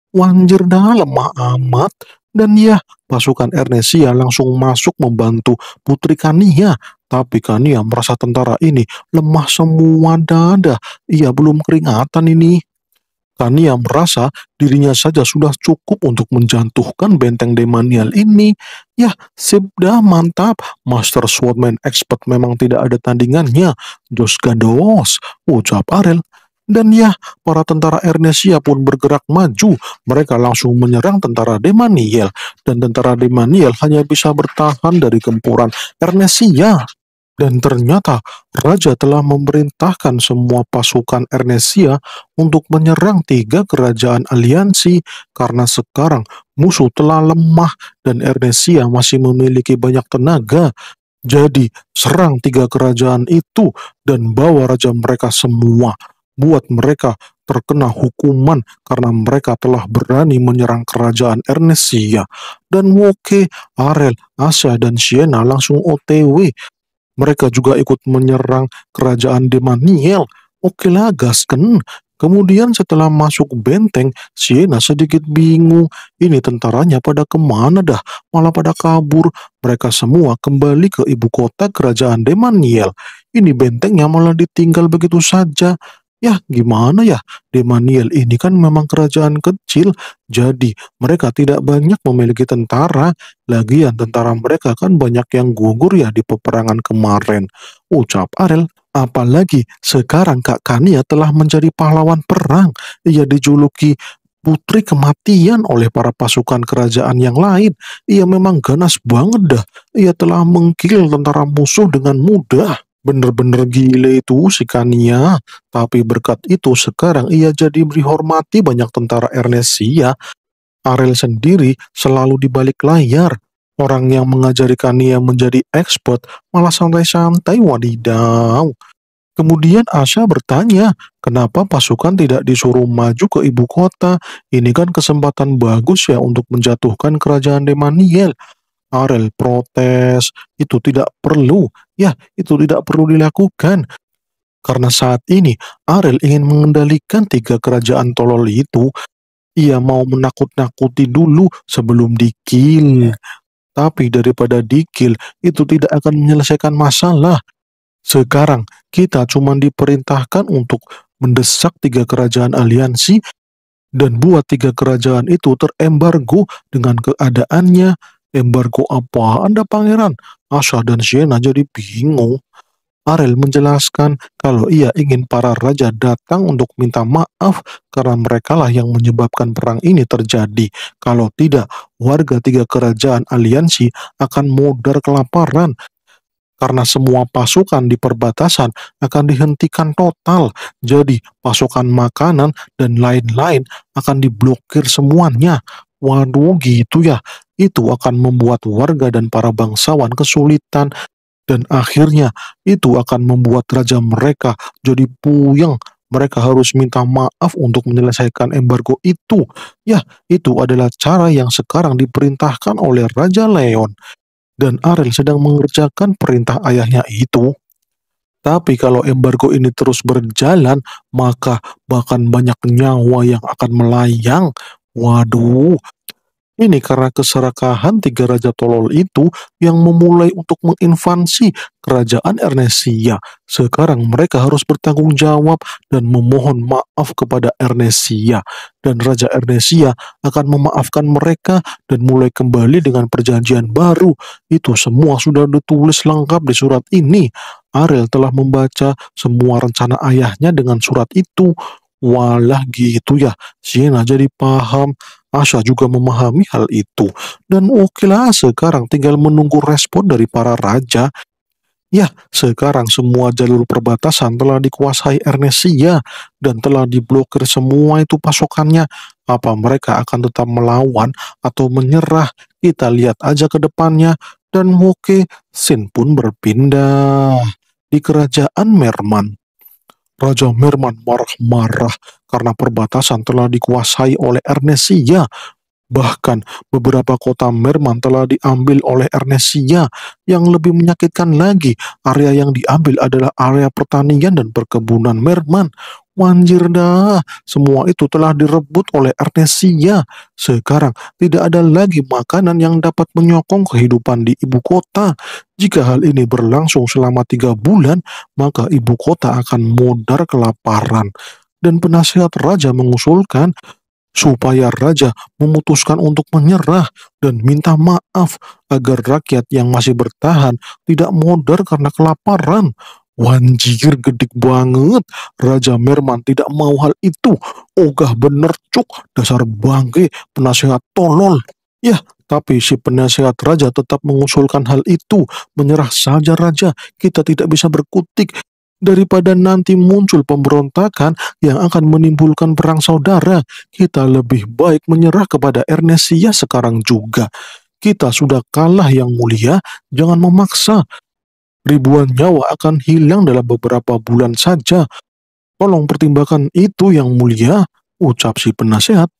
Speaker 1: Wanjir dah lemah amat. Dan ya, pasukan Ernesia langsung masuk membantu Putri Kania. Tapi Kania merasa tentara ini lemah semua dada. Ia belum keringatan ini. Tania merasa dirinya saja sudah cukup untuk menjatuhkan benteng demanial ini. Yah, sip mantap. Master Swordman Expert memang tidak ada tandingannya. Jos Gandos, ucap Arel. Dan ya, para tentara Ernesia pun bergerak maju. Mereka langsung menyerang tentara Demaniel. Dan tentara Demaniel hanya bisa bertahan dari gempuran Ernesia. Dan ternyata raja telah memerintahkan semua pasukan Ernesia untuk menyerang tiga kerajaan aliansi karena sekarang musuh telah lemah dan Ernesia masih memiliki banyak tenaga. Jadi serang tiga kerajaan itu dan bawa raja mereka semua. Buat mereka terkena hukuman karena mereka telah berani menyerang kerajaan Ernesia. Dan Woke, Arel, Asya, dan Siena langsung OTW mereka juga ikut menyerang kerajaan Demaniel. Oke lah, gaskan. Kemudian setelah masuk benteng, Siena sedikit bingung. Ini tentaranya pada kemana dah? Malah pada kabur. Mereka semua kembali ke ibu kota kerajaan Demaniel. Ini bentengnya malah ditinggal begitu saja. Ya, gimana ya? Demaniel ini kan memang kerajaan kecil, jadi mereka tidak banyak memiliki tentara. Lagian tentara mereka kan banyak yang gugur ya di peperangan kemarin. Ucap Arel, apalagi sekarang Kak Kania telah menjadi pahlawan perang. Ia dijuluki putri kematian oleh para pasukan kerajaan yang lain. Ia memang ganas banget dah. Ia telah mengkil tentara musuh dengan mudah. Bener-bener gile itu si Kania, tapi berkat itu sekarang ia jadi dihormati banyak tentara Ernesia. Ya. Arel sendiri selalu di balik layar. Orang yang mengajari Kania menjadi expert malah santai-santai wadidaw. Kemudian Asya bertanya, kenapa pasukan tidak disuruh maju ke ibu kota? Ini kan kesempatan bagus ya untuk menjatuhkan kerajaan Demaniel. Arel protes, itu tidak perlu. Ya, itu tidak perlu dilakukan. Karena saat ini Arel ingin mengendalikan tiga kerajaan tolol itu. Ia mau menakut-nakuti dulu sebelum dikil. Ya. Tapi daripada dikil, itu tidak akan menyelesaikan masalah. Sekarang kita cuma diperintahkan untuk mendesak tiga kerajaan aliansi dan buat tiga kerajaan itu terembargo dengan keadaannya Embargo apa? Anda pangeran. Asha dan Sienna jadi bingung. Arel menjelaskan kalau ia ingin para raja datang untuk minta maaf karena merekalah yang menyebabkan perang ini terjadi. Kalau tidak, warga tiga kerajaan aliansi akan mudar kelaparan karena semua pasukan di perbatasan akan dihentikan total. Jadi, pasukan makanan dan lain-lain akan diblokir semuanya. Waduh, gitu ya itu akan membuat warga dan para bangsawan kesulitan dan akhirnya itu akan membuat raja mereka jadi puyeng. Mereka harus minta maaf untuk menyelesaikan embargo itu. Ya, itu adalah cara yang sekarang diperintahkan oleh Raja Leon. Dan Ariel sedang mengerjakan perintah ayahnya itu. Tapi kalau embargo ini terus berjalan, maka bahkan banyak nyawa yang akan melayang. Waduh, ini karena keserakahan tiga raja tolol itu yang memulai untuk menginvasi kerajaan Ernesia. Sekarang mereka harus bertanggung jawab dan memohon maaf kepada Ernesia. Dan Raja Ernesia akan memaafkan mereka dan mulai kembali dengan perjanjian baru. Itu semua sudah ditulis lengkap di surat ini. Ariel telah membaca semua rencana ayahnya dengan surat itu walah gitu ya. Sienna jadi paham. Asha juga memahami hal itu. Dan oke lah sekarang tinggal menunggu respon dari para raja. Ya, sekarang semua jalur perbatasan telah dikuasai Ernesia dan telah diblokir semua itu pasokannya. Apa mereka akan tetap melawan atau menyerah? Kita lihat aja ke depannya. Dan oke, Sin pun berpindah di kerajaan Merman. Raja Merman marah-marah karena perbatasan telah dikuasai oleh Ernesia. Bahkan beberapa kota Merman telah diambil oleh Ernesia. Yang lebih menyakitkan lagi, area yang diambil adalah area pertanian dan perkebunan Merman. Wanjir dah, semua itu telah direbut oleh Artesia. Sekarang tidak ada lagi makanan yang dapat menyokong kehidupan di ibu kota. Jika hal ini berlangsung selama tiga bulan, maka ibu kota akan modar kelaparan. Dan penasihat raja mengusulkan supaya raja memutuskan untuk menyerah dan minta maaf agar rakyat yang masih bertahan tidak modar karena kelaparan. Wanjir gedik banget. Raja Merman tidak mau hal itu. Ogah bener cuk, dasar bangke penasehat tolol. Ya, tapi si penasehat raja tetap mengusulkan hal itu. Menyerah saja raja, kita tidak bisa berkutik. Daripada nanti muncul pemberontakan yang akan menimbulkan perang saudara, kita lebih baik menyerah kepada Ernestia sekarang juga. Kita sudah kalah yang mulia, jangan memaksa ribuan nyawa akan hilang dalam beberapa bulan saja. Tolong pertimbangkan itu yang mulia, ucap si penasehat.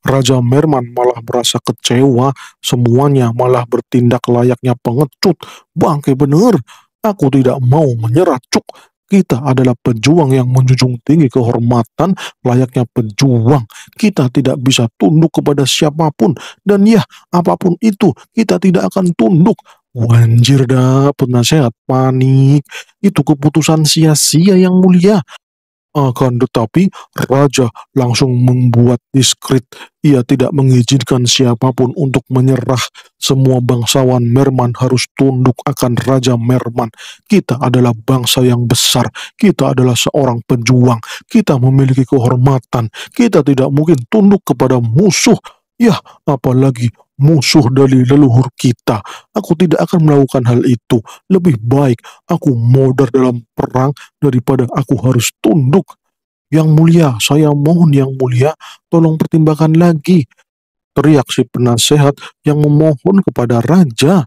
Speaker 1: Raja Merman malah merasa kecewa, semuanya malah bertindak layaknya pengecut. Bangke benar? aku tidak mau menyerah cuk. Kita adalah pejuang yang menjunjung tinggi kehormatan layaknya pejuang. Kita tidak bisa tunduk kepada siapapun. Dan ya, apapun itu, kita tidak akan tunduk. Wanjir dah, penasehat panik. Itu keputusan sia-sia yang mulia. Akan tetapi raja langsung membuat diskrit. Ia tidak mengizinkan siapapun untuk menyerah. Semua bangsawan Merman harus tunduk akan raja Merman. Kita adalah bangsa yang besar. Kita adalah seorang pejuang. Kita memiliki kehormatan. Kita tidak mungkin tunduk kepada musuh. Ya, apalagi musuh dari leluhur kita. Aku tidak akan melakukan hal itu. Lebih baik aku modar dalam perang daripada aku harus tunduk. Yang mulia, saya mohon yang mulia, tolong pertimbangkan lagi. Teriak si penasehat yang memohon kepada raja.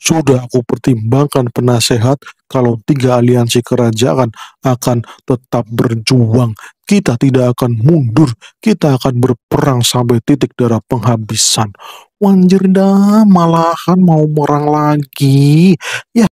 Speaker 1: Sudah aku pertimbangkan penasehat kalau tiga aliansi kerajaan akan tetap berjuang. Kita tidak akan mundur, kita akan berperang sampai titik darah penghabisan. Wanjir dah, malahan mau merang lagi. Ya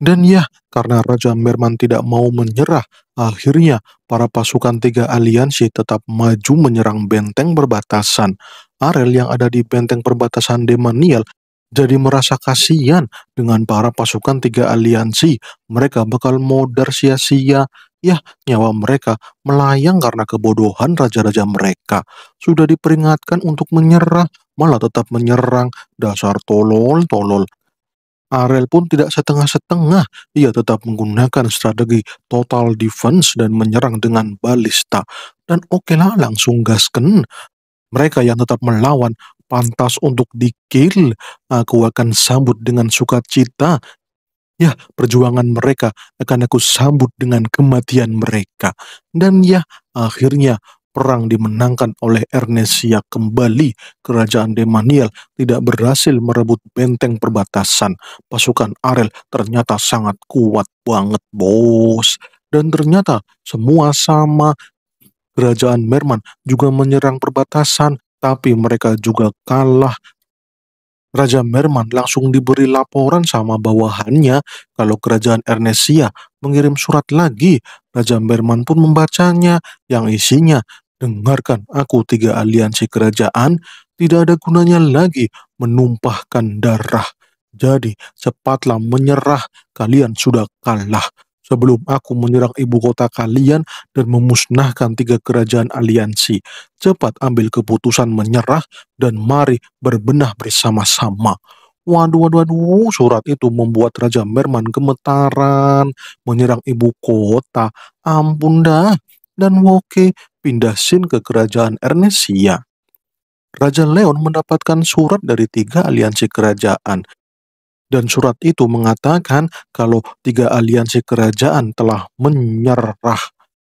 Speaker 1: Dan ya, karena Raja Merman tidak mau menyerah, akhirnya para pasukan tiga aliansi tetap maju menyerang benteng perbatasan. Arel yang ada di benteng perbatasan Demaniel jadi merasa kasihan dengan para pasukan tiga aliansi. Mereka bakal modar sia-sia. Ya, nyawa mereka melayang karena kebodohan raja-raja mereka. Sudah diperingatkan untuk menyerah, malah tetap menyerang. Dasar tolol-tolol. Arel pun tidak setengah-setengah, ia tetap menggunakan strategi total defense dan menyerang dengan balista. Dan oke lah langsung gasken. Mereka yang tetap melawan pantas untuk dikill. Aku akan sambut dengan sukacita. Ya, perjuangan mereka akan aku sambut dengan kematian mereka. Dan ya, akhirnya perang dimenangkan oleh Ernesia kembali. Kerajaan Demaniel tidak berhasil merebut benteng perbatasan. Pasukan Arel ternyata sangat kuat banget, bos. Dan ternyata semua sama. Kerajaan Merman juga menyerang perbatasan, tapi mereka juga kalah Raja Merman langsung diberi laporan sama bawahannya kalau kerajaan Ernesia mengirim surat lagi. Raja Merman pun membacanya yang isinya, dengarkan aku tiga aliansi kerajaan, tidak ada gunanya lagi menumpahkan darah. Jadi cepatlah menyerah, kalian sudah kalah sebelum aku menyerang ibu kota kalian dan memusnahkan tiga kerajaan aliansi. Cepat ambil keputusan menyerah dan mari berbenah bersama-sama. Waduh, waduh, waduh, surat itu membuat Raja Merman gemetaran, menyerang ibu kota. Ampun dah. Dan Woke pindah Sin ke kerajaan Ernesia. Raja Leon mendapatkan surat dari tiga aliansi kerajaan, dan surat itu mengatakan kalau tiga aliansi kerajaan telah menyerah.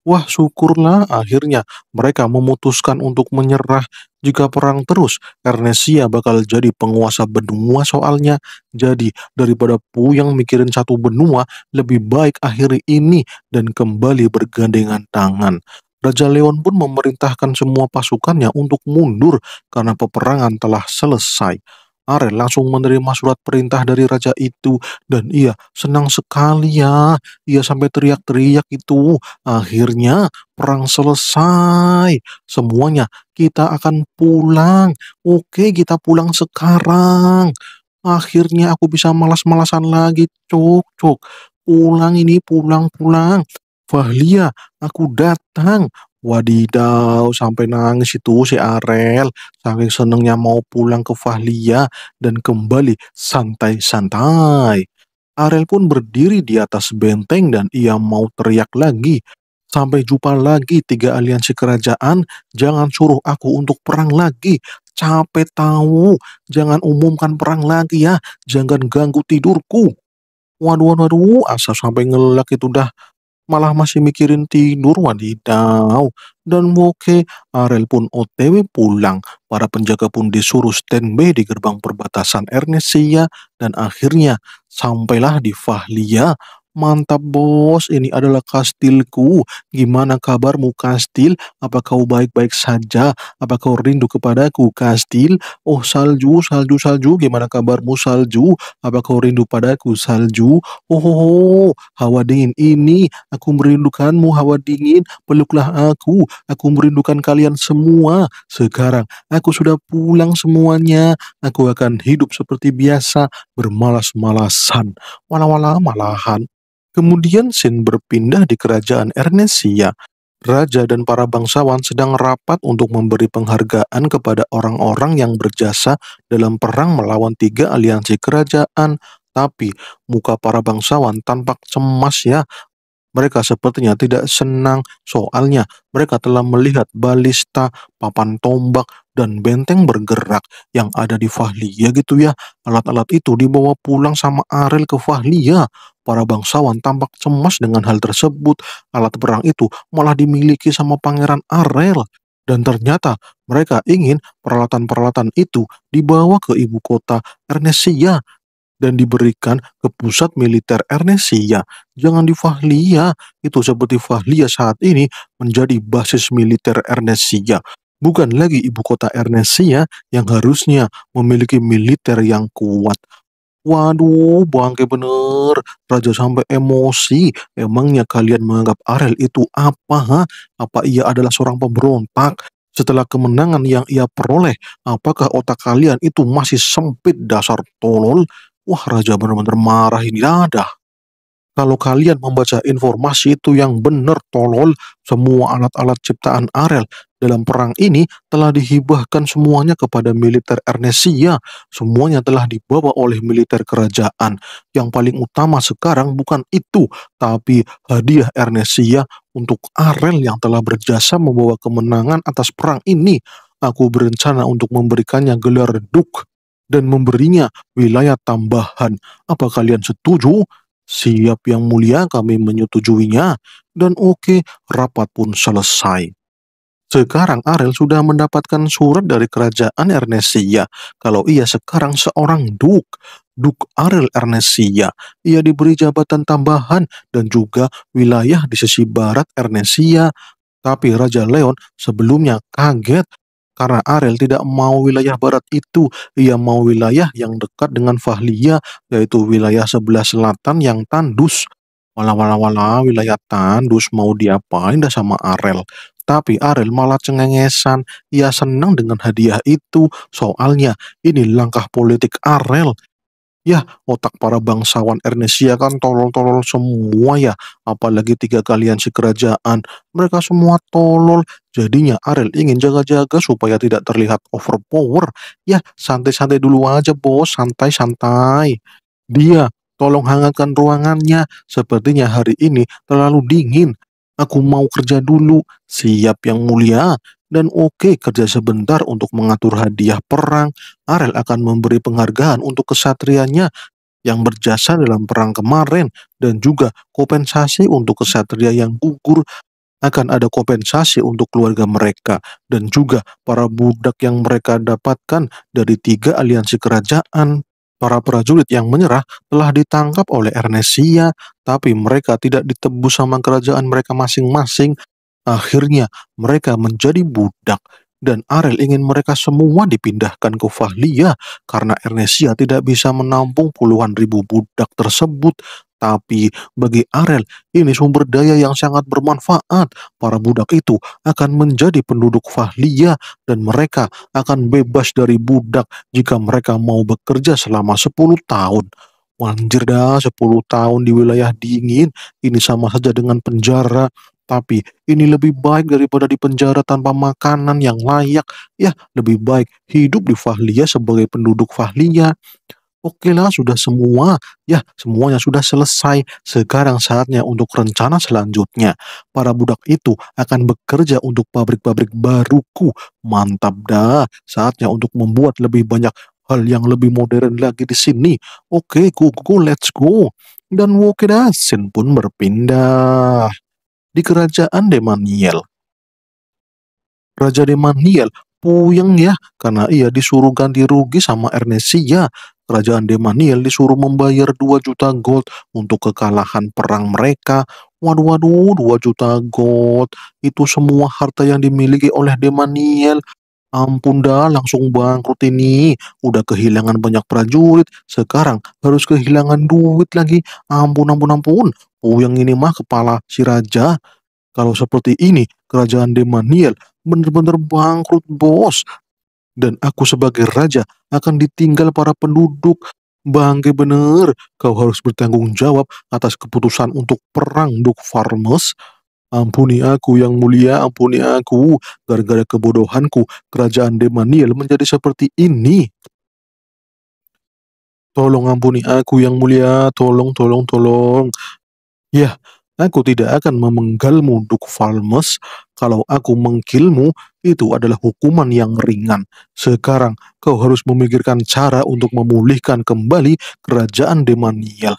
Speaker 1: Wah, syukurlah akhirnya mereka memutuskan untuk menyerah jika perang terus. Ernesia bakal jadi penguasa benua soalnya. Jadi, daripada puyang mikirin satu benua, lebih baik akhiri ini dan kembali bergandengan tangan. Raja Leon pun memerintahkan semua pasukannya untuk mundur karena peperangan telah selesai. Aren langsung menerima surat perintah dari raja itu dan ia senang sekali ya. Ia sampai teriak-teriak itu. Akhirnya perang selesai. Semuanya kita akan pulang. Oke, kita pulang sekarang. Akhirnya aku bisa malas-malasan lagi. Cuk, cuk. Pulang ini, pulang, pulang. Fahlia, aku datang. Wadidaw, sampai nangis itu si Arel, saking senengnya mau pulang ke Fahlia dan kembali santai-santai. Arel pun berdiri di atas benteng dan ia mau teriak lagi. Sampai jumpa lagi tiga aliansi kerajaan, jangan suruh aku untuk perang lagi, capek tahu. Jangan umumkan perang lagi ya, jangan ganggu tidurku. Waduh, waduh, asal sampai ngelak itu dah malah masih mikirin tidur wadidaw. Dan Woke, Arel pun otw pulang. Para penjaga pun disuruh standby di gerbang perbatasan Ernesia dan akhirnya sampailah di Fahlia. Mantap bos, ini adalah kastilku. Gimana kabarmu kastil? Apa kau baik-baik saja? Apa kau rindu kepadaku kastil? Oh salju, salju, salju. Gimana kabarmu salju? Apa kau rindu padaku salju? Oh, oh, oh. hawa dingin ini. Aku merindukanmu hawa dingin. Peluklah aku. Aku merindukan kalian semua. Sekarang aku sudah pulang semuanya. Aku akan hidup seperti biasa bermalas-malasan. Wala-wala malahan. Kemudian Sin berpindah di kerajaan Ernesia. Raja dan para bangsawan sedang rapat untuk memberi penghargaan kepada orang-orang yang berjasa dalam perang melawan tiga aliansi kerajaan. Tapi muka para bangsawan tampak cemas ya. Mereka sepertinya tidak senang soalnya mereka telah melihat balista, papan tombak, dan benteng bergerak yang ada di Fahlia gitu ya. Alat-alat itu dibawa pulang sama Ariel ke Fahlia. Para bangsawan tampak cemas dengan hal tersebut. Alat perang itu malah dimiliki sama pangeran Ariel. Dan ternyata mereka ingin peralatan-peralatan itu dibawa ke ibu kota Ernesia dan diberikan ke pusat militer Ernesia. Jangan di Fahlia, itu seperti Fahlia saat ini menjadi basis militer Ernesia bukan lagi ibu kota Ernesia yang harusnya memiliki militer yang kuat. Waduh, bangke bener. Raja sampai emosi. Emangnya kalian menganggap Arel itu apa, ha? Apa ia adalah seorang pemberontak? Setelah kemenangan yang ia peroleh, apakah otak kalian itu masih sempit dasar tolol? Wah, Raja benar-benar marah ini dadah. Kalau kalian membaca informasi itu yang benar tolol, semua alat-alat ciptaan Arel dalam perang ini telah dihibahkan semuanya kepada militer Ernesia. Semuanya telah dibawa oleh militer kerajaan. Yang paling utama sekarang bukan itu, tapi hadiah Ernesia untuk Arel yang telah berjasa membawa kemenangan atas perang ini. Aku berencana untuk memberikannya gelar Duk dan memberinya wilayah tambahan. Apa kalian setuju? Siap yang mulia kami menyetujuinya dan oke rapat pun selesai. Sekarang Arel sudah mendapatkan surat dari kerajaan Ernesia kalau ia sekarang seorang duk. Duk Arel Ernesia, ia diberi jabatan tambahan dan juga wilayah di sisi barat Ernesia. Tapi Raja Leon sebelumnya kaget karena Arel tidak mau wilayah barat itu, ia mau wilayah yang dekat dengan Fahlia, yaitu wilayah sebelah selatan yang tandus. walau wala wala wilayah tandus mau diapain dah sama Arel. Tapi Arel malah cengengesan, ia senang dengan hadiah itu. Soalnya ini langkah politik Arel Ya, otak para bangsawan Ernesia kan tolol-tolol semua ya, apalagi tiga kalian si kerajaan. Mereka semua tolol, jadinya Ariel ingin jaga-jaga supaya tidak terlihat overpower. Ya, santai-santai dulu aja bos, santai-santai. Dia, tolong hangatkan ruangannya, sepertinya hari ini terlalu dingin. Aku mau kerja dulu. Siap yang mulia, dan oke okay, kerja sebentar untuk mengatur hadiah perang, Arel akan memberi penghargaan untuk kesatrianya yang berjasa dalam perang kemarin dan juga kompensasi untuk kesatria yang gugur akan ada kompensasi untuk keluarga mereka dan juga para budak yang mereka dapatkan dari tiga aliansi kerajaan. Para prajurit yang menyerah telah ditangkap oleh Ernesia, tapi mereka tidak ditebus sama kerajaan mereka masing-masing Akhirnya mereka menjadi budak dan Arel ingin mereka semua dipindahkan ke Fahlia karena Ernesia tidak bisa menampung puluhan ribu budak tersebut. Tapi bagi Arel, ini sumber daya yang sangat bermanfaat. Para budak itu akan menjadi penduduk Fahlia dan mereka akan bebas dari budak jika mereka mau bekerja selama 10 tahun. Wanjir dah 10 tahun di wilayah dingin, ini sama saja dengan penjara. Tapi ini lebih baik daripada di penjara tanpa makanan yang layak. Ya, lebih baik hidup di Fahlia sebagai penduduk Fahlia. Oke lah, sudah semua. Ya, semuanya sudah selesai. Sekarang saatnya untuk rencana selanjutnya. Para budak itu akan bekerja untuk pabrik-pabrik baruku. Mantap dah. Saatnya untuk membuat lebih banyak hal yang lebih modern lagi di sini. Oke, go, go, go let's go. Dan Wokedasin pun berpindah di kerajaan Demaniel. Raja Demaniel puyeng ya karena ia disuruh ganti rugi sama Ernesia. Kerajaan Demaniel disuruh membayar 2 juta gold untuk kekalahan perang mereka. Waduh waduh 2 juta gold itu semua harta yang dimiliki oleh Demaniel Ampun dah, langsung bangkrut ini. Udah kehilangan banyak prajurit, sekarang harus kehilangan duit lagi. Ampun, ampun, ampun. Oh, yang ini mah kepala si raja. Kalau seperti ini, kerajaan Demaniel benar-benar bangkrut, bos. Dan aku sebagai raja akan ditinggal para penduduk. Bangke bener, kau harus bertanggung jawab atas keputusan untuk perang Duk Farmers Ampuni aku yang mulia, ampuni aku. Gara-gara kebodohanku, kerajaan Demaniel menjadi seperti ini. Tolong ampuni aku yang mulia, tolong, tolong, tolong. Ya, aku tidak akan memenggalmu, Duk Falmes. Kalau aku mengkilmu, itu adalah hukuman yang ringan. Sekarang, kau harus memikirkan cara untuk memulihkan kembali kerajaan Demaniel.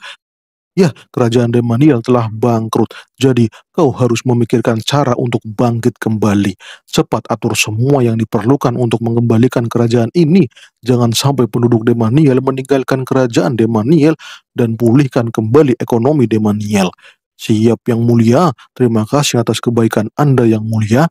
Speaker 1: Ya, kerajaan Demaniel telah bangkrut, jadi kau harus memikirkan cara untuk bangkit kembali. Cepat atur semua yang diperlukan untuk mengembalikan kerajaan ini. Jangan sampai penduduk Demaniel meninggalkan kerajaan Demaniel dan pulihkan kembali ekonomi Demaniel. Siap yang mulia, terima kasih atas kebaikan Anda yang mulia.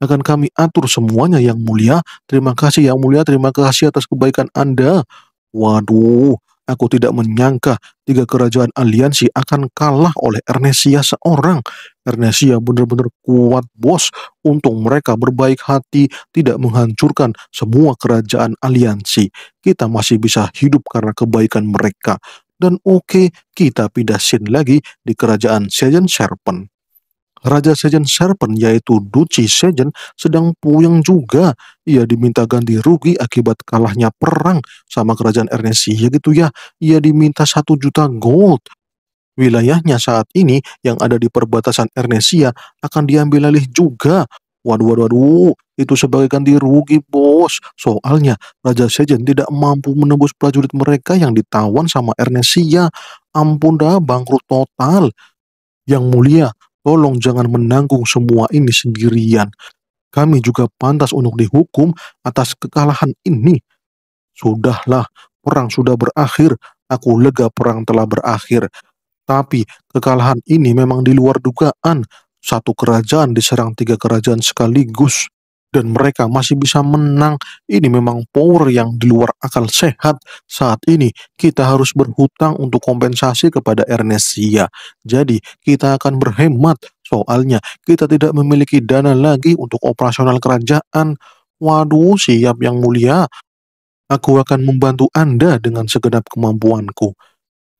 Speaker 1: Akan kami atur semuanya yang mulia. Terima kasih yang mulia, terima kasih atas kebaikan Anda. Waduh, Aku tidak menyangka tiga kerajaan aliansi akan kalah oleh Ernesia seorang. Ernesia benar-benar kuat bos. Untung mereka berbaik hati tidak menghancurkan semua kerajaan aliansi. Kita masih bisa hidup karena kebaikan mereka. Dan oke, okay, kita pindah scene lagi di kerajaan Sejan Serpent. Raja Sejen Serpen yaitu Duchi Sejen sedang puyeng juga. Ia diminta ganti rugi akibat kalahnya perang sama kerajaan Ernesia ya gitu ya. Ia diminta satu juta gold. Wilayahnya saat ini yang ada di perbatasan Ernesia ya, akan diambil alih juga. Waduh, waduh, waduh, itu sebagai ganti rugi bos. Soalnya Raja Sejen tidak mampu menembus prajurit mereka yang ditawan sama Ernesia. Ya. Ampun dah, bangkrut total. Yang mulia, Tolong jangan menanggung semua ini sendirian. Kami juga pantas untuk dihukum atas kekalahan ini. Sudahlah, perang sudah berakhir. Aku lega perang telah berakhir. Tapi kekalahan ini memang di luar dugaan. Satu kerajaan diserang tiga kerajaan sekaligus dan mereka masih bisa menang. Ini memang power yang di luar akal sehat. Saat ini kita harus berhutang untuk kompensasi kepada Ernestia. Jadi kita akan berhemat. Soalnya kita tidak memiliki dana lagi untuk operasional kerajaan. Waduh, siap yang mulia. Aku akan membantu Anda dengan segenap kemampuanku.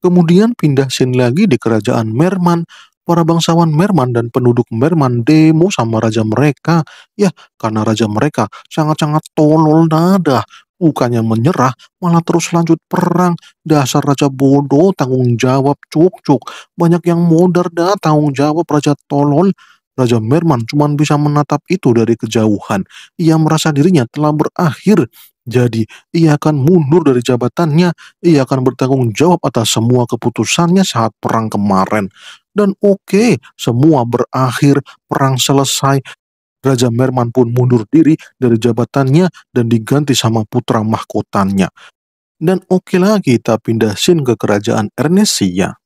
Speaker 1: Kemudian pindah scene lagi di kerajaan Merman, Para bangsawan Merman dan penduduk Merman demo sama raja mereka. Ya, karena raja mereka sangat-sangat tolol nada. Bukannya menyerah, malah terus lanjut perang. Dasar raja bodoh, tanggung jawab cuk-cuk. Banyak yang modar dah, tanggung jawab raja tolol. Raja Merman cuma bisa menatap itu dari kejauhan. Ia merasa dirinya telah berakhir jadi, ia akan mundur dari jabatannya, ia akan bertanggung jawab atas semua keputusannya saat perang kemarin. Dan oke, okay, semua berakhir, perang selesai. Raja Merman pun mundur diri dari jabatannya dan diganti sama putra mahkotanya. Dan oke okay lagi kita pindahin ke kerajaan Ernesia.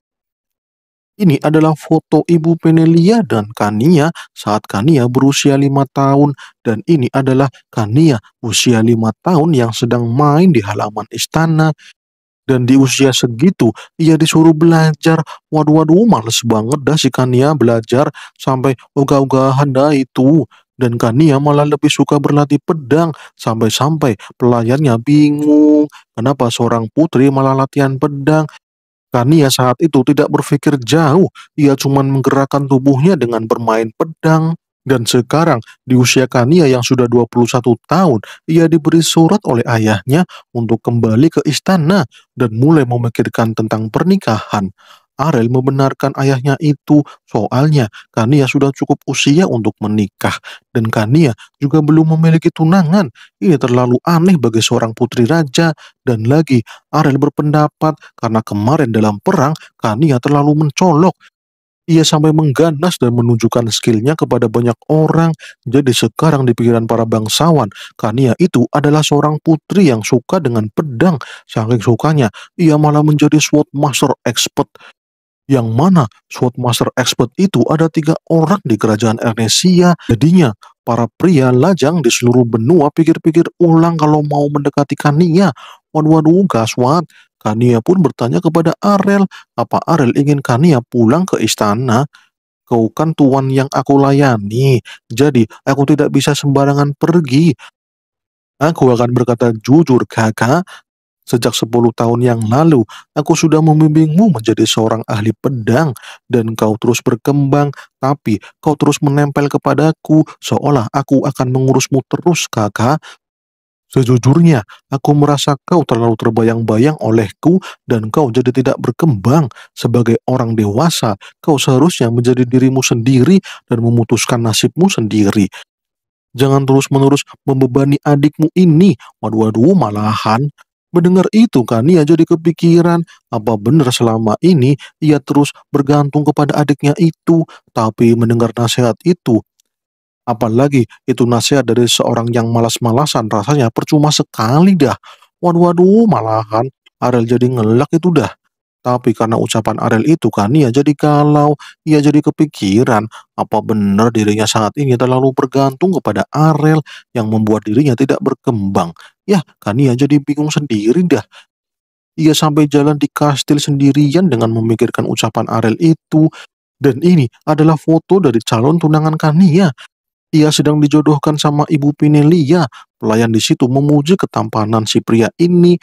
Speaker 1: Ini adalah foto ibu Penelia dan Kania saat Kania berusia lima tahun dan ini adalah Kania usia lima tahun yang sedang main di halaman istana dan di usia segitu ia disuruh belajar waduh waduh males banget dah si Kania belajar sampai ogah-ogahan dah itu dan Kania malah lebih suka berlatih pedang sampai-sampai pelayannya bingung kenapa seorang putri malah latihan pedang Kania saat itu tidak berpikir jauh ia cuma menggerakkan tubuhnya dengan bermain pedang dan sekarang di usia Kania yang sudah 21 tahun, ia diberi surat oleh ayahnya untuk kembali ke istana dan mulai memikirkan tentang pernikahan. Arel membenarkan ayahnya itu, soalnya Kania sudah cukup usia untuk menikah, dan Kania juga belum memiliki tunangan. Ini terlalu aneh bagi seorang putri raja, dan lagi Arel berpendapat karena kemarin dalam perang Kania terlalu mencolok, ia sampai mengganas dan menunjukkan skillnya kepada banyak orang. Jadi sekarang di pikiran para bangsawan, Kania itu adalah seorang putri yang suka dengan pedang. Saking sukanya, ia malah menjadi sword Master Expert. Yang mana sword Master Expert itu ada tiga orang di kerajaan Ernesia. Jadinya, para pria lajang di seluruh benua pikir-pikir ulang kalau mau mendekati Kania. Waduh, waduh, gaswat. Kania pun bertanya kepada Arel, apa Arel ingin Kania pulang ke istana? Kau kan tuan yang aku layani, jadi aku tidak bisa sembarangan pergi. Aku akan berkata jujur kakak, sejak 10 tahun yang lalu aku sudah membimbingmu menjadi seorang ahli pedang dan kau terus berkembang, tapi kau terus menempel kepadaku seolah aku akan mengurusmu terus kakak, Sejujurnya, aku merasa kau terlalu terbayang-bayang olehku dan kau jadi tidak berkembang. Sebagai orang dewasa, kau seharusnya menjadi dirimu sendiri dan memutuskan nasibmu sendiri. Jangan terus-menerus membebani adikmu ini. Waduh, waduh, malahan. Mendengar itu kan ia jadi kepikiran apa benar selama ini ia terus bergantung kepada adiknya itu. Tapi mendengar nasihat itu, Apalagi itu nasihat dari seorang yang malas-malasan rasanya percuma sekali dah. Waduh, waduh, malahan Ariel jadi ngelak itu dah. Tapi karena ucapan Ariel itu kan ia jadi kalau ia jadi kepikiran apa benar dirinya saat ini terlalu bergantung kepada Ariel yang membuat dirinya tidak berkembang. Ya kan ia jadi bingung sendiri dah. Ia sampai jalan di kastil sendirian dengan memikirkan ucapan Ariel itu. Dan ini adalah foto dari calon tunangan Kania ia sedang dijodohkan sama Ibu Pinelia. Pelayan di situ memuji ketampanan si pria ini.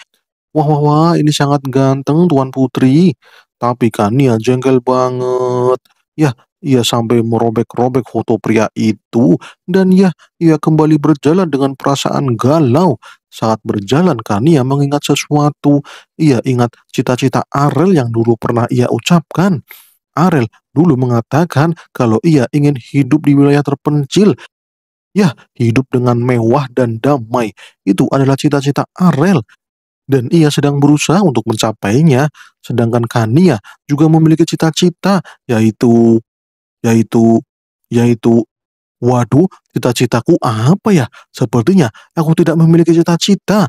Speaker 1: Wah, wah, wah, ini sangat ganteng Tuan Putri. Tapi kan ia ya, jengkel banget. Ya, ia sampai merobek-robek foto pria itu dan ya, ia kembali berjalan dengan perasaan galau. Saat berjalan Kania mengingat sesuatu. Ia ingat cita-cita Arel yang dulu pernah ia ucapkan. Arel dulu mengatakan kalau ia ingin hidup di wilayah terpencil. Ya, hidup dengan mewah dan damai. Itu adalah cita-cita Arel. Dan ia sedang berusaha untuk mencapainya. Sedangkan Kania juga memiliki cita-cita, yaitu... Yaitu... Yaitu... Waduh, cita-citaku apa ya? Sepertinya aku tidak memiliki cita-cita.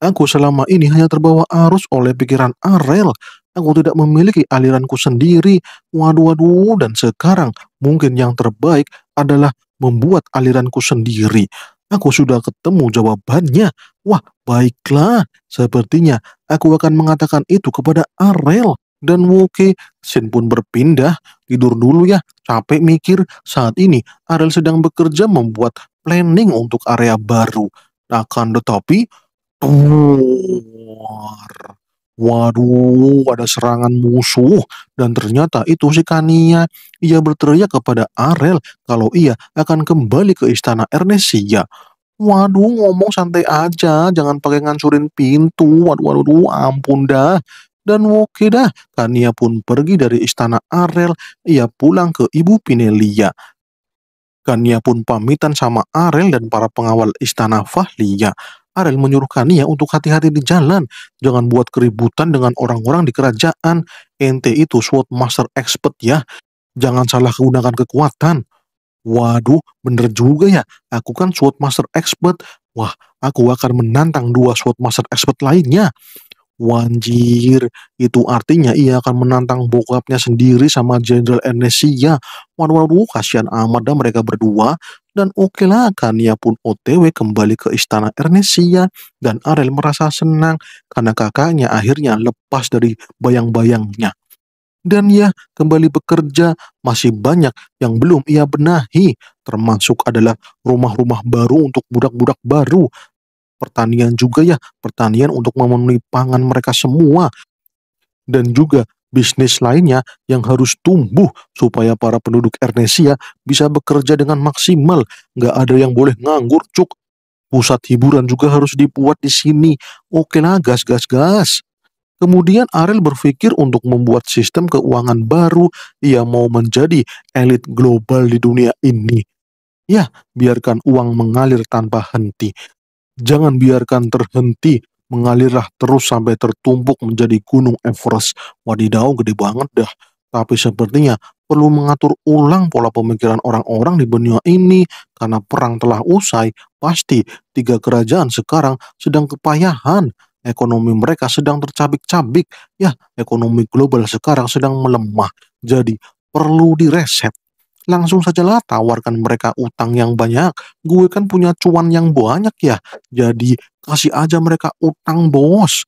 Speaker 1: Aku selama ini hanya terbawa arus oleh pikiran Arel. Aku tidak memiliki aliranku sendiri. Waduh, waduh. Dan sekarang mungkin yang terbaik adalah membuat aliranku sendiri. Aku sudah ketemu jawabannya. Wah, baiklah. Sepertinya aku akan mengatakan itu kepada Arel dan Woke. Sin pun berpindah. Tidur dulu ya, capek mikir. Saat ini Arel sedang bekerja membuat planning untuk area baru. Akan tetapi, tuar. Waduh, ada serangan musuh dan ternyata itu si Kania. Ia berteriak kepada Arel kalau ia akan kembali ke istana Ernesia. Waduh, ngomong santai aja, jangan pakai ngancurin pintu. Waduh, waduh, ampun dah. Dan oke dah, Kania pun pergi dari istana Arel. Ia pulang ke ibu Pinelia. Kania pun pamitan sama Arel dan para pengawal istana Fahlia. Arel menyuruh Kania untuk hati-hati di jalan, jangan buat keributan dengan orang-orang di kerajaan. Ente itu Sword Master Expert ya, jangan salah gunakan kekuatan. Waduh, bener juga ya, aku kan Sword Master Expert. Wah, aku akan menantang dua Sword Master Expert lainnya. Wanjir, itu artinya ia akan menantang bokapnya sendiri sama Jenderal Ernestia. Waduh, waduh, kasihan amat dah mereka berdua. Dan oke lah, Kania pun otw kembali ke istana Ernestia Dan Ariel merasa senang karena kakaknya akhirnya lepas dari bayang-bayangnya. Dan ya, kembali bekerja, masih banyak yang belum ia benahi. Termasuk adalah rumah-rumah baru untuk budak-budak baru pertanian juga ya, pertanian untuk memenuhi pangan mereka semua. Dan juga bisnis lainnya yang harus tumbuh supaya para penduduk Ernesia bisa bekerja dengan maksimal. Nggak ada yang boleh nganggur, cuk. Pusat hiburan juga harus dibuat di sini. Oke lah, gas, gas, gas. Kemudian Ariel berpikir untuk membuat sistem keuangan baru. Ia mau menjadi elit global di dunia ini. Ya, biarkan uang mengalir tanpa henti. Jangan biarkan terhenti, mengalirlah terus sampai tertumpuk menjadi gunung Everest. Wadidaw, gede banget dah. Tapi sepertinya perlu mengatur ulang pola pemikiran orang-orang di benua ini karena perang telah usai. Pasti tiga kerajaan sekarang sedang kepayahan. Ekonomi mereka sedang tercabik-cabik. Ya, ekonomi global sekarang sedang melemah. Jadi perlu direset Langsung sajalah tawarkan mereka utang yang banyak. Gue kan punya cuan yang banyak ya. Jadi kasih aja mereka utang bos.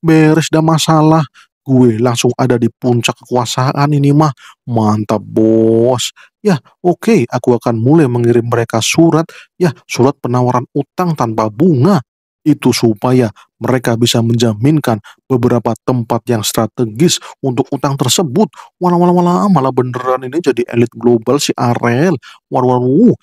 Speaker 1: Beres dah masalah. Gue langsung ada di puncak kekuasaan ini mah. Mantap bos. Ya oke okay, aku akan mulai mengirim mereka surat. Ya surat penawaran utang tanpa bunga itu supaya mereka bisa menjaminkan beberapa tempat yang strategis untuk utang tersebut. Walau-walau wala ah, malah beneran ini jadi elit global si Arel. War war uh.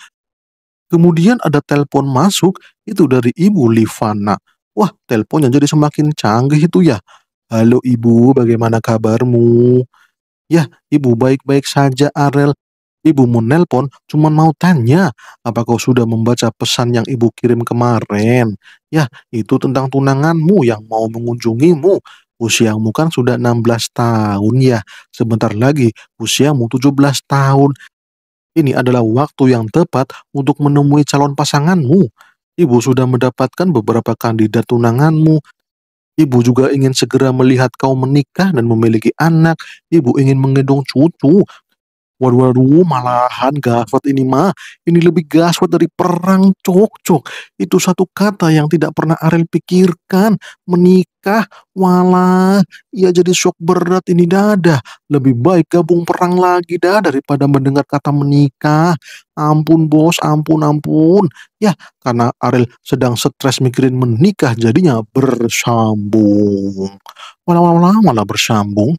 Speaker 1: Kemudian ada telepon masuk itu dari Ibu Livana. Wah, teleponnya jadi semakin canggih itu ya. Halo Ibu, bagaimana kabarmu? Ya, Ibu baik-baik saja Arel. Ibumu nelpon cuman mau tanya, apa kau sudah membaca pesan yang ibu kirim kemarin? Ya, itu tentang tunanganmu yang mau mengunjungimu. Usiamu kan sudah 16 tahun ya. Sebentar lagi usiamu 17 tahun. Ini adalah waktu yang tepat untuk menemui calon pasanganmu. Ibu sudah mendapatkan beberapa kandidat tunanganmu Ibu juga ingin segera melihat kau menikah dan memiliki anak. Ibu ingin menggendong cucu Waduh, waduh, malahan gaswat ini mah. Ini lebih gaswat dari perang cok-cok. Itu satu kata yang tidak pernah Ariel pikirkan. Menikah, walah, ia jadi shock berat ini dada. Lebih baik gabung perang lagi dah daripada mendengar kata menikah. Ampun bos, ampun, ampun. Ya, karena Ariel sedang stres mikirin menikah jadinya bersambung. Walah, walah, walah, walah bersambung.